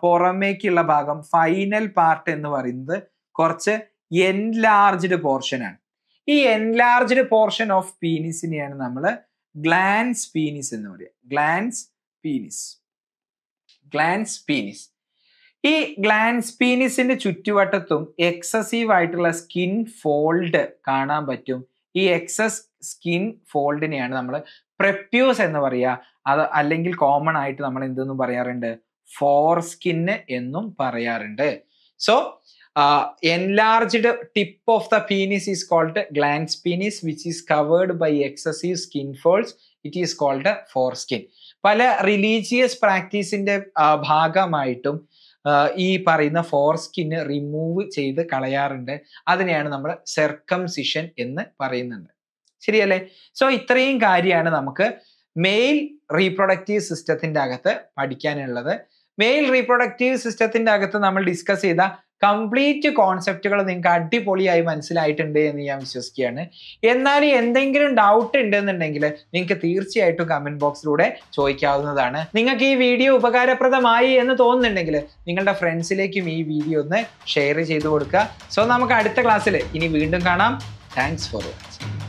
[SPEAKER 1] പുറമേക്കുള്ള ഭാഗം ഫൈനൽ പാർട്ട് എന്ന് പറയുന്നത് കുറച്ച് എൻലാർജ്ഡ് പോർഷൻ ആണ് ഈ എൻലാർജ്ഡ് പോർഷൻ ഓഫ് പീനിസിനെയാണ് നമ്മൾ ഗ്ലാൻസ് പീനിസ് എന്ന് പറയാം ഗ്ലാൻസ് പീനിസ് ഗ്ലാൻസ് പീനിസ് ഈ ഗ്ലാൻസ് പീനിസിന്റെ ചുറ്റുവട്ടത്തും എക്സസീവ് ആയിട്ടുള്ള സ്കിൻ ഫോൾഡ് കാണാൻ പറ്റും ഈ എക്സസ് സ്കിൻ ഫോൾഡിനെയാണ് നമ്മൾ പ്രെപ്യൂസ് എന്ന് പറയുക അത് അല്ലെങ്കിൽ കോമൺ ആയിട്ട് നമ്മൾ എന്തെന്നും പറയാറുണ്ട് ഫോർ സ്കിന്ന് എന്നും പറയാറുണ്ട് so tip of the penis is called glans penis which which is covered by skin skin folds it is called foreskin പല റിലീജിയസ് പ്രാക്ടീസിന്റെ ഭാഗമായിട്ടും ഈ പറയുന്ന ഫോർ സ്കിന് റിമൂവ് ചെയ്ത് കളയാറുണ്ട് അതിനെയാണ് നമ്മൾ സെർക്കംസിഷൻ എന്ന് പറയുന്നുണ്ട് ശരിയല്ലേ സോ ഇത്രയും കാര്യമാണ് നമുക്ക് മെയിൽ റീപ്രൊഡക്റ്റീവ് സിസ്റ്റത്തിന്റെ അകത്ത് പഠിക്കാനുള്ളത് മെയിൽ റീപ്രൊഡക്റ്റീവ് സിസ്റ്റത്തിന്റെ അകത്ത് നമ്മൾ ഡിസ്കസ് ചെയ്ത കംപ്ലീറ്റ് കോൺസെപ്റ്റുകൾ നിങ്ങൾക്ക് അടിപൊളിയായി മനസ്സിലായിട്ടുണ്ട് എന്ന് ഞാൻ വിശ്വസിക്കുകയാണ് എന്നാൽ എന്തെങ്കിലും ഡൗട്ട് ഉണ്ടെന്നുണ്ടെങ്കിൽ നിങ്ങൾക്ക് തീർച്ചയായിട്ടും കമന്റ് ബോക്സിലൂടെ ചോദിക്കാവുന്നതാണ് നിങ്ങൾക്ക് ഈ വീഡിയോ ഉപകാരപ്രദമായി എന്ന് തോന്നുന്നുണ്ടെങ്കിൽ നിങ്ങളുടെ ഫ്രണ്ട്സിലേക്കും ഈ വീഡിയോ ഒന്ന് ഷെയർ ചെയ്ത് കൊടുക്കുക സോ നമുക്ക് അടുത്ത ക്ലാസ്സിൽ ഇനി വീണ്ടും കാണാം താങ്ക്സ് ഫോർ വാച്ചിങ്